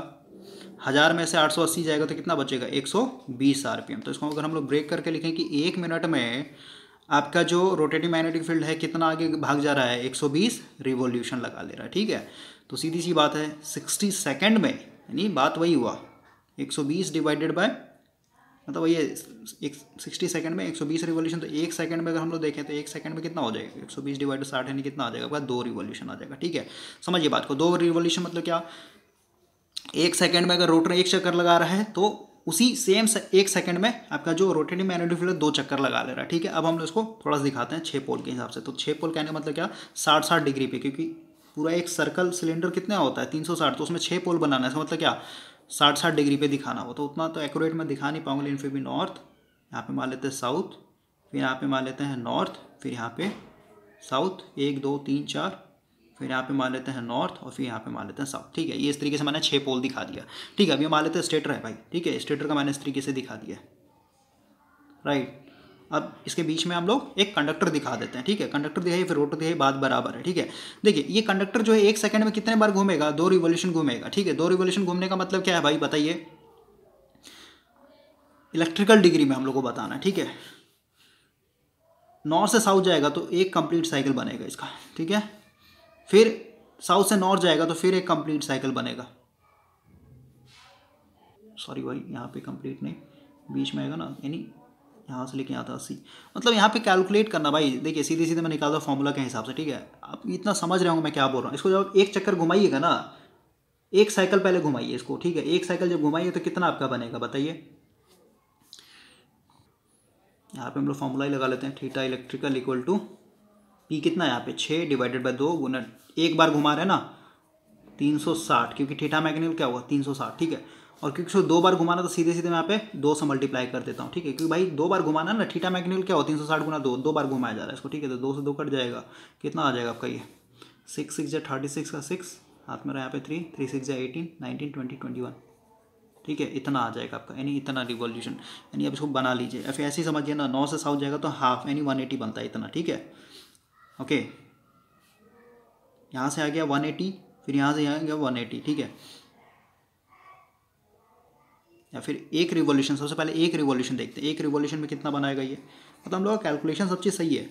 A: हज़ार में से आठ सौ अस्सी जाएगा तो कितना बचेगा एक सौ बीस आर तो इसको अगर हम लोग ब्रेक करके लिखें कि एक मिनट में आपका जो रोटेटिंग मैग्नेटिक फील्ड है कितना आगे भाग जा रहा है 120 रिवोल्यूशन लगा ले रहा है ठीक है तो सीधी सी बात है 60 सेकंड में यानी बात वही हुआ 120 डिवाइडेड बाय मतलब वही एक सिक्सटी सेकंड में 120 रिवोल्यूशन तो एक सेकंड में अगर हम लोग देखें तो एक सेकंड में कितना हो जाएगा 120 सौ बीस डिवाइड साठ यानी कितना आ जाएगा आपका दो रिवोल्यूशन आ जाएगा ठीक है समझिए बात को दो रिवोल्यूशन मतलब क्या एक सेकंड में अगर रोटर एक चक्कर लगा रहा है तो उसी सेम से, एक सेकंड में आपका जो रोटेटिंग मैग्नेटिक फील्ड दो चक्कर लगा ले रहा है ठीक है अब हम इसको थोड़ा सा दिखाते हैं छः पोल के हिसाब से तो छः पोल कहने का मतलब क्या साठ साठ डिग्री पे क्योंकि पूरा एक सर्कल सिलेंडर कितना होता है तीन सौ साठ तो उसमें छः पोल बनाना है इसका मतलब क्या साठ साठ डिग्री पे दिखाना हो तो उतना तो एक्यूरेट मैं दिखा नहीं पाऊंगा लेकिन फिर भी नॉर्थ यहाँ पे मान लेते हैं साउथ फिर यहाँ पे मान लेते हैं नॉर्थ फिर यहाँ पे साउथ एक दो तीन चार फिर यहाँ पे मान लेते हैं नॉर्थ और फिर यहाँ पे मान लेते हैं साउथ ठीक है ये इस तरीके से मैंने छह पोल दिखा दिया ठीक है अभी मान लेते हैं स्टेटर है भाई ठीक है स्टेटर का मैंने इस तरीके से दिखा दिया राइट अब इसके बीच में हम लोग एक कंडक्टर दिखा देते हैं ठीक है कंडक्टर दिखाई फिर रोटर दिखाई बात बराबर है ठीक है देखिए ये कंडक्टर जो है एक सेकंड में कितने बार घूमेगा दो रिवोल्यूशन घूमेगा ठीक है दो रिवोल्यूशन घूमने का मतलब क्या है भाई बताइए इलेक्ट्रिकल डिग्री में हम लोग को बताना है ठीक है नॉर्थ से साउथ जाएगा तो एक कंप्लीट साइकिल बनेगा इसका ठीक है फिर साउथ से नॉर्थ जाएगा तो फिर एक कंप्लीट साइकिल बनेगा सॉरी भाई यहाँ पे कंप्लीट नहीं बीच में आएगा ना यानी यहाँ से लेके यहाँ था अस्सी मतलब यहाँ पे कैलकुलेट करना भाई देखिए सीधे सीधे मैं निकाल रहा फॉर्मूला के हिसाब से ठीक है आप इतना समझ रहे होंगे मैं क्या बोल रहा हूँ इसको जब एक चक्कर घुमाइएगा ना एक साइकिल पहले घुमाइए इसको ठीक है एक साइकिल जब घुमाइए तो कितना आपका बनेगा बताइए यहाँ पे हम लोग फॉर्मूला ही लगा लेते हैं theta electrical equal to P कितना है यहाँ पे छः डिवाइडेड बाई दो गुना एक बार घुमा रहे ना तीन सौ साठ क्योंकि ठीठा मैगनिकल क्या हुआ तीन सौ साठ ठीक है और क्योंकि दो बार घुमाना तो सीधे सीधे मैं यहाँ पे दो से मल्टीप्लाई कर देता हूँ ठीक है क्योंकि भाई दो बार घुमाना ना ठीठा मैगनिकल क्या हो तीन सौ साठ गुना दो दो बार घुमाया जा रहा है इसको ठीक है तो दो से दो कट जाएगा कितना आ जाएगा आपका ये सिक्स सिक्स या थर्टी सिक्स का सिक्स हाथ में रहा यहाँ पे थ्री थ्री सिक्स या eighteen nineteen twenty twenty one ठीक है इतना आ जाएगा आपका यानी इतना रिवॉल्यूशन यानी आप इसको बना लीजिए या फिर ऐसे ही समझिए ना नौ से साउथ जाएगा तो हाफ यानी वन एटी बनता है इतना ठीक है ओके यहाँ से आ गया वन एटी फिर यहाँ से यहाँ गया वन एटी ठीक है या फिर एक रिवॉल्यूशन सबसे पहले एक रिवॉल्यूशन देखते हैं एक रिवॉल्यूशन में कितना बनाएगा ये मतलब हम लोग का कैलकुलेशन सब चीज़ सही है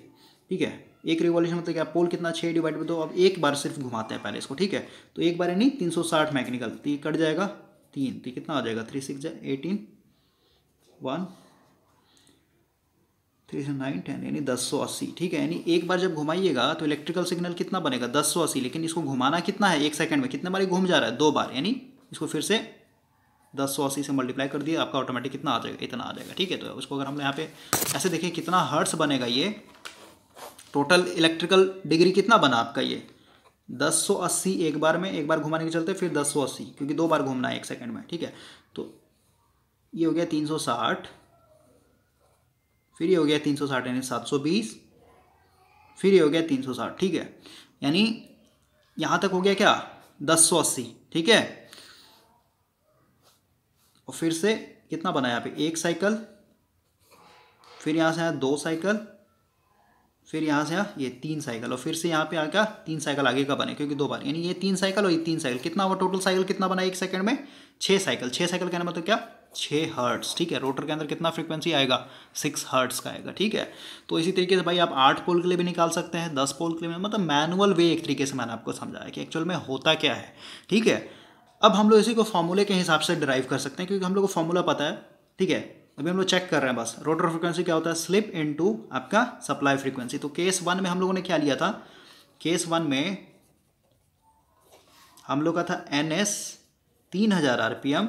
A: ठीक है एक रिवॉल्यूशन मतलब क्या पोल कितना छः डिवाइड में दो अब एक बार सिर्फ घुमाते हैं पहले इसको ठीक है तो एक बार यानी तीन सौ साठ मैकेनिकल कट जाएगा तीन तो कितना आ जाएगा three six eighteen one three से नाइन टेन यानी दस सौ अस्सी ठीक है यानी एक बार जब घुमाइएगा तो इलेक्ट्रिकल सिग्नल कितना बनेगा दस सौ अस्सी लेकिन इसको घुमाना कितना है एक सेकंड में कितने बार घूम जा रहा है दो बार यानी इसको फिर से दस सौ अस्सी से मल्टीप्लाई कर दिया आपका ऑटोमेटिक कितना आ जाएगा इतना आ जाएगा ठीक है तो उसको अगर हम यहाँ पे ऐसे देखें कितना हर्ट्स बनेगा ये टोटल इलेक्ट्रिकल डिग्री कितना बना आपका ये दस सौ अस्सी एक बार में एक बार घुमाने के चलते फिर दस सौ अस्सी क्योंकि दो बार घूमना है एक सेकेंड में ठीक है तो ये हो गया तीन सौ साठ फिर ये हो गया तीन सौ साठ यानी सात सौ बीस फिर ये हो गया तीन सौ साठ ठीक है यानी यहाँ तक हो गया क्या दस सौ अस्सी ठीक है और फिर से कितना बना यहाँ पे एक साइकिल फिर यहाँ से आया दो साइकिल फिर यहाँ से ये तीन साइकिल और फिर से यहाँ पे आ तीन साइकिल आगे का बने क्योंकि दो बार यानी ये तीन साइकिल और ये तीन साइकिल कितना हुआ टोटल साइकिल कितना बना एक सेकंड में छह साइकिल छह साइकिल कहना मतलब क्या छः हर्ट्स ठीक है रोटर के अंदर कितना फ्रीक्वेंसी आएगा सिक्स हर्ट्स का आएगा ठीक है तो इसी तरीके से भाई आप आठ पोल के लिए भी निकाल सकते हैं दस पोल के लिए मतलब मैनुअल वे एक तरीके से मैंने आपको समझाया कि एक्चुअल में होता क्या है ठीक है अब हम लोग इसी को फॉर्मूले के हिसाब से ड्राइव कर सकते हैं क्योंकि हम लोग को फॉर्मूला पता है ठीक है अभी हम लोग चेक कर रहे हैं बस रोटर फ्रिक्वेंसी क्या होता है स्लिप इनटू आपका सप्लाई फ्रिक्वेंसी तो केस वन में हम लोगों ने क्या लिया था केस वन में हम लोग का था एन एस तीन हजार R P M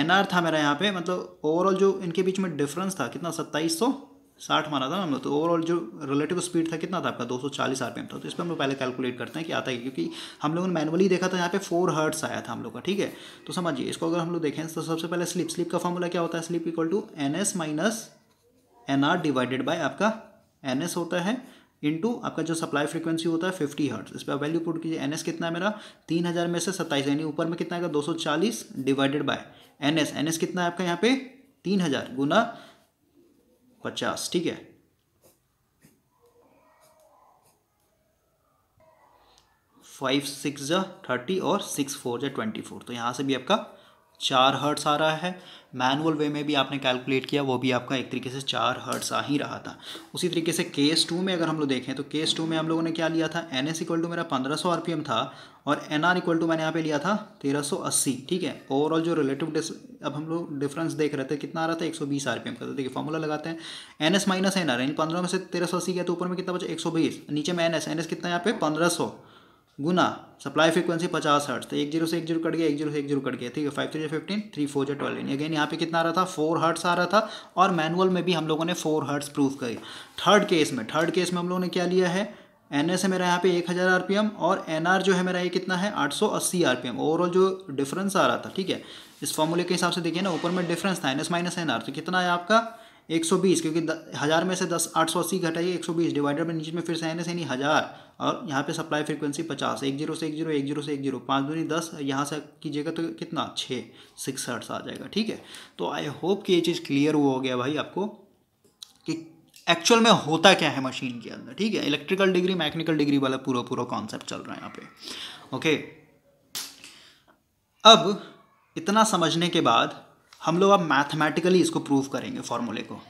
A: N R था मेरा यहाँ पे मतलब ओवरऑल जो इनके बीच में डिफरेंस था कितना सत्ताईस सौ साठ मारा था ना हमने तो ओवरऑल जो रिलेटिव स्पीड था कितना था आपका दो सौ 240 आरपीएम था तो इस पर हम लोग पहले कैलकुलेट करते हैं कि आता है क्योंकि हम लोगों ने मैनुअली देखा था यहाँ पे फोर हर्ट्स आया था हम लोग का ठीक है तो समझिए इसको अगर हम लोग देखें तो सबसे पहले स्लिप स्लिप का फॉर्मूला क्या होता है slip equal to N S minus N R divided by आपका एन एस होता है इंटू आपका जो सप्लाई फ्रिक्वेंसी होता है फिफ्टी हर्ट्स इस पर वैल्यू पुट कीजिए एन एस कितना है मेरा तीन हज़ार में से सत्ताईस यानी ऊपर में कितना आएगा दो सौ चालीस divided by N S N S कितना है आपका यहाँ पे तीन हजार गुना पचास ठीक है फाइव सिक्स जा थर्टी और सिक्स फोर जा ट्वेंटी फोर तो यहाँ से भी आपका चार हर्ट्स आ रहा है मैनुअल वे में भी आपने कैलकुलेट किया वो भी आपका एक तरीके से चार हर्ट्स आ ही रहा था उसी तरीके से केस टू में अगर हम लोग देखें तो केस टू में हम लोगों ने क्या लिया था एन एस इक्वल टू मेरा पंद्रह सौ आर पी एम था और एन आर इक्वल टू मैंने यहाँ पे लिया था तेरह सौ अस्सी ठीक है ओवरऑल जो रिलेटिव अब हम लोग डिफरेंस देख रहे थे कितना आ रहा था एक सौ बीस आर पी एम का देखिए फॉर्मूला लगाते हैं N S minus N R यानी पंद्रह में से तेरह सौ अस्सी गया तो ऊपर में कितना बचा एक सौ बीस नीचे में एन एस एन एस कितना यहाँ पे पंद्रह सौ गुना सप्लाई फ्रीक्वेंसी पचास हर्ट्स तो एक जीरो से एक जीरो कट गया एक जीरो से एक जीरो कट गया ठीक है five three fifteen three four जो ट्वेल्व यानी अगेन यहाँ पे कितना आ रहा था फोर हर्ट्स आ रहा था और मैनुअल में भी हम लोगों ने फोर हर्ट्स प्रूफ करी थर्ड केस में थर्ड केस में हम लोगों ने क्या लिया है एन एस है मेरा यहाँ पे एक हज़ार आर पी एम और एन आर जो है मेरा ये कितना है आठ सौ अस्सी आर पी एम ओवरऑल जो डिफरेंस आ रहा था ठीक है इस फॉर्मूले के हिसाब से देखिए ना ऊपर में डिफरेंस था N S minus N R तो कितना है आपका 120 क्योंकि हज़ार में से दस आठ सौ अस्सी घटाइए एक सौ बीस डिवाइडर में नीचे में फिर से आने से नहीं हज़ार और यहाँ पे सप्लाई फ्रीक्वेंसी 50 एक जीरो से एक जीरो एक जीरो से एक जीरो पाँच दूनी दस यहाँ से कीजिएगा तो कितना छः सिक्स हर्ट्स आ जाएगा ठीक है तो आई होप कि ये चीज़ क्लियर हुआ हो गया भाई आपको कि एक्चुअल में होता क्या है मशीन के अंदर ठीक है इलेक्ट्रिकल डिग्री मैकेनिकल डिग्री वाला पूरा पूरा कॉन्सेप्ट चल रहा है यहाँ पे ओके अब इतना समझने के बाद हम लोग अब मैथमेटिकली इसको प्रूव करेंगे फॉर्मूले को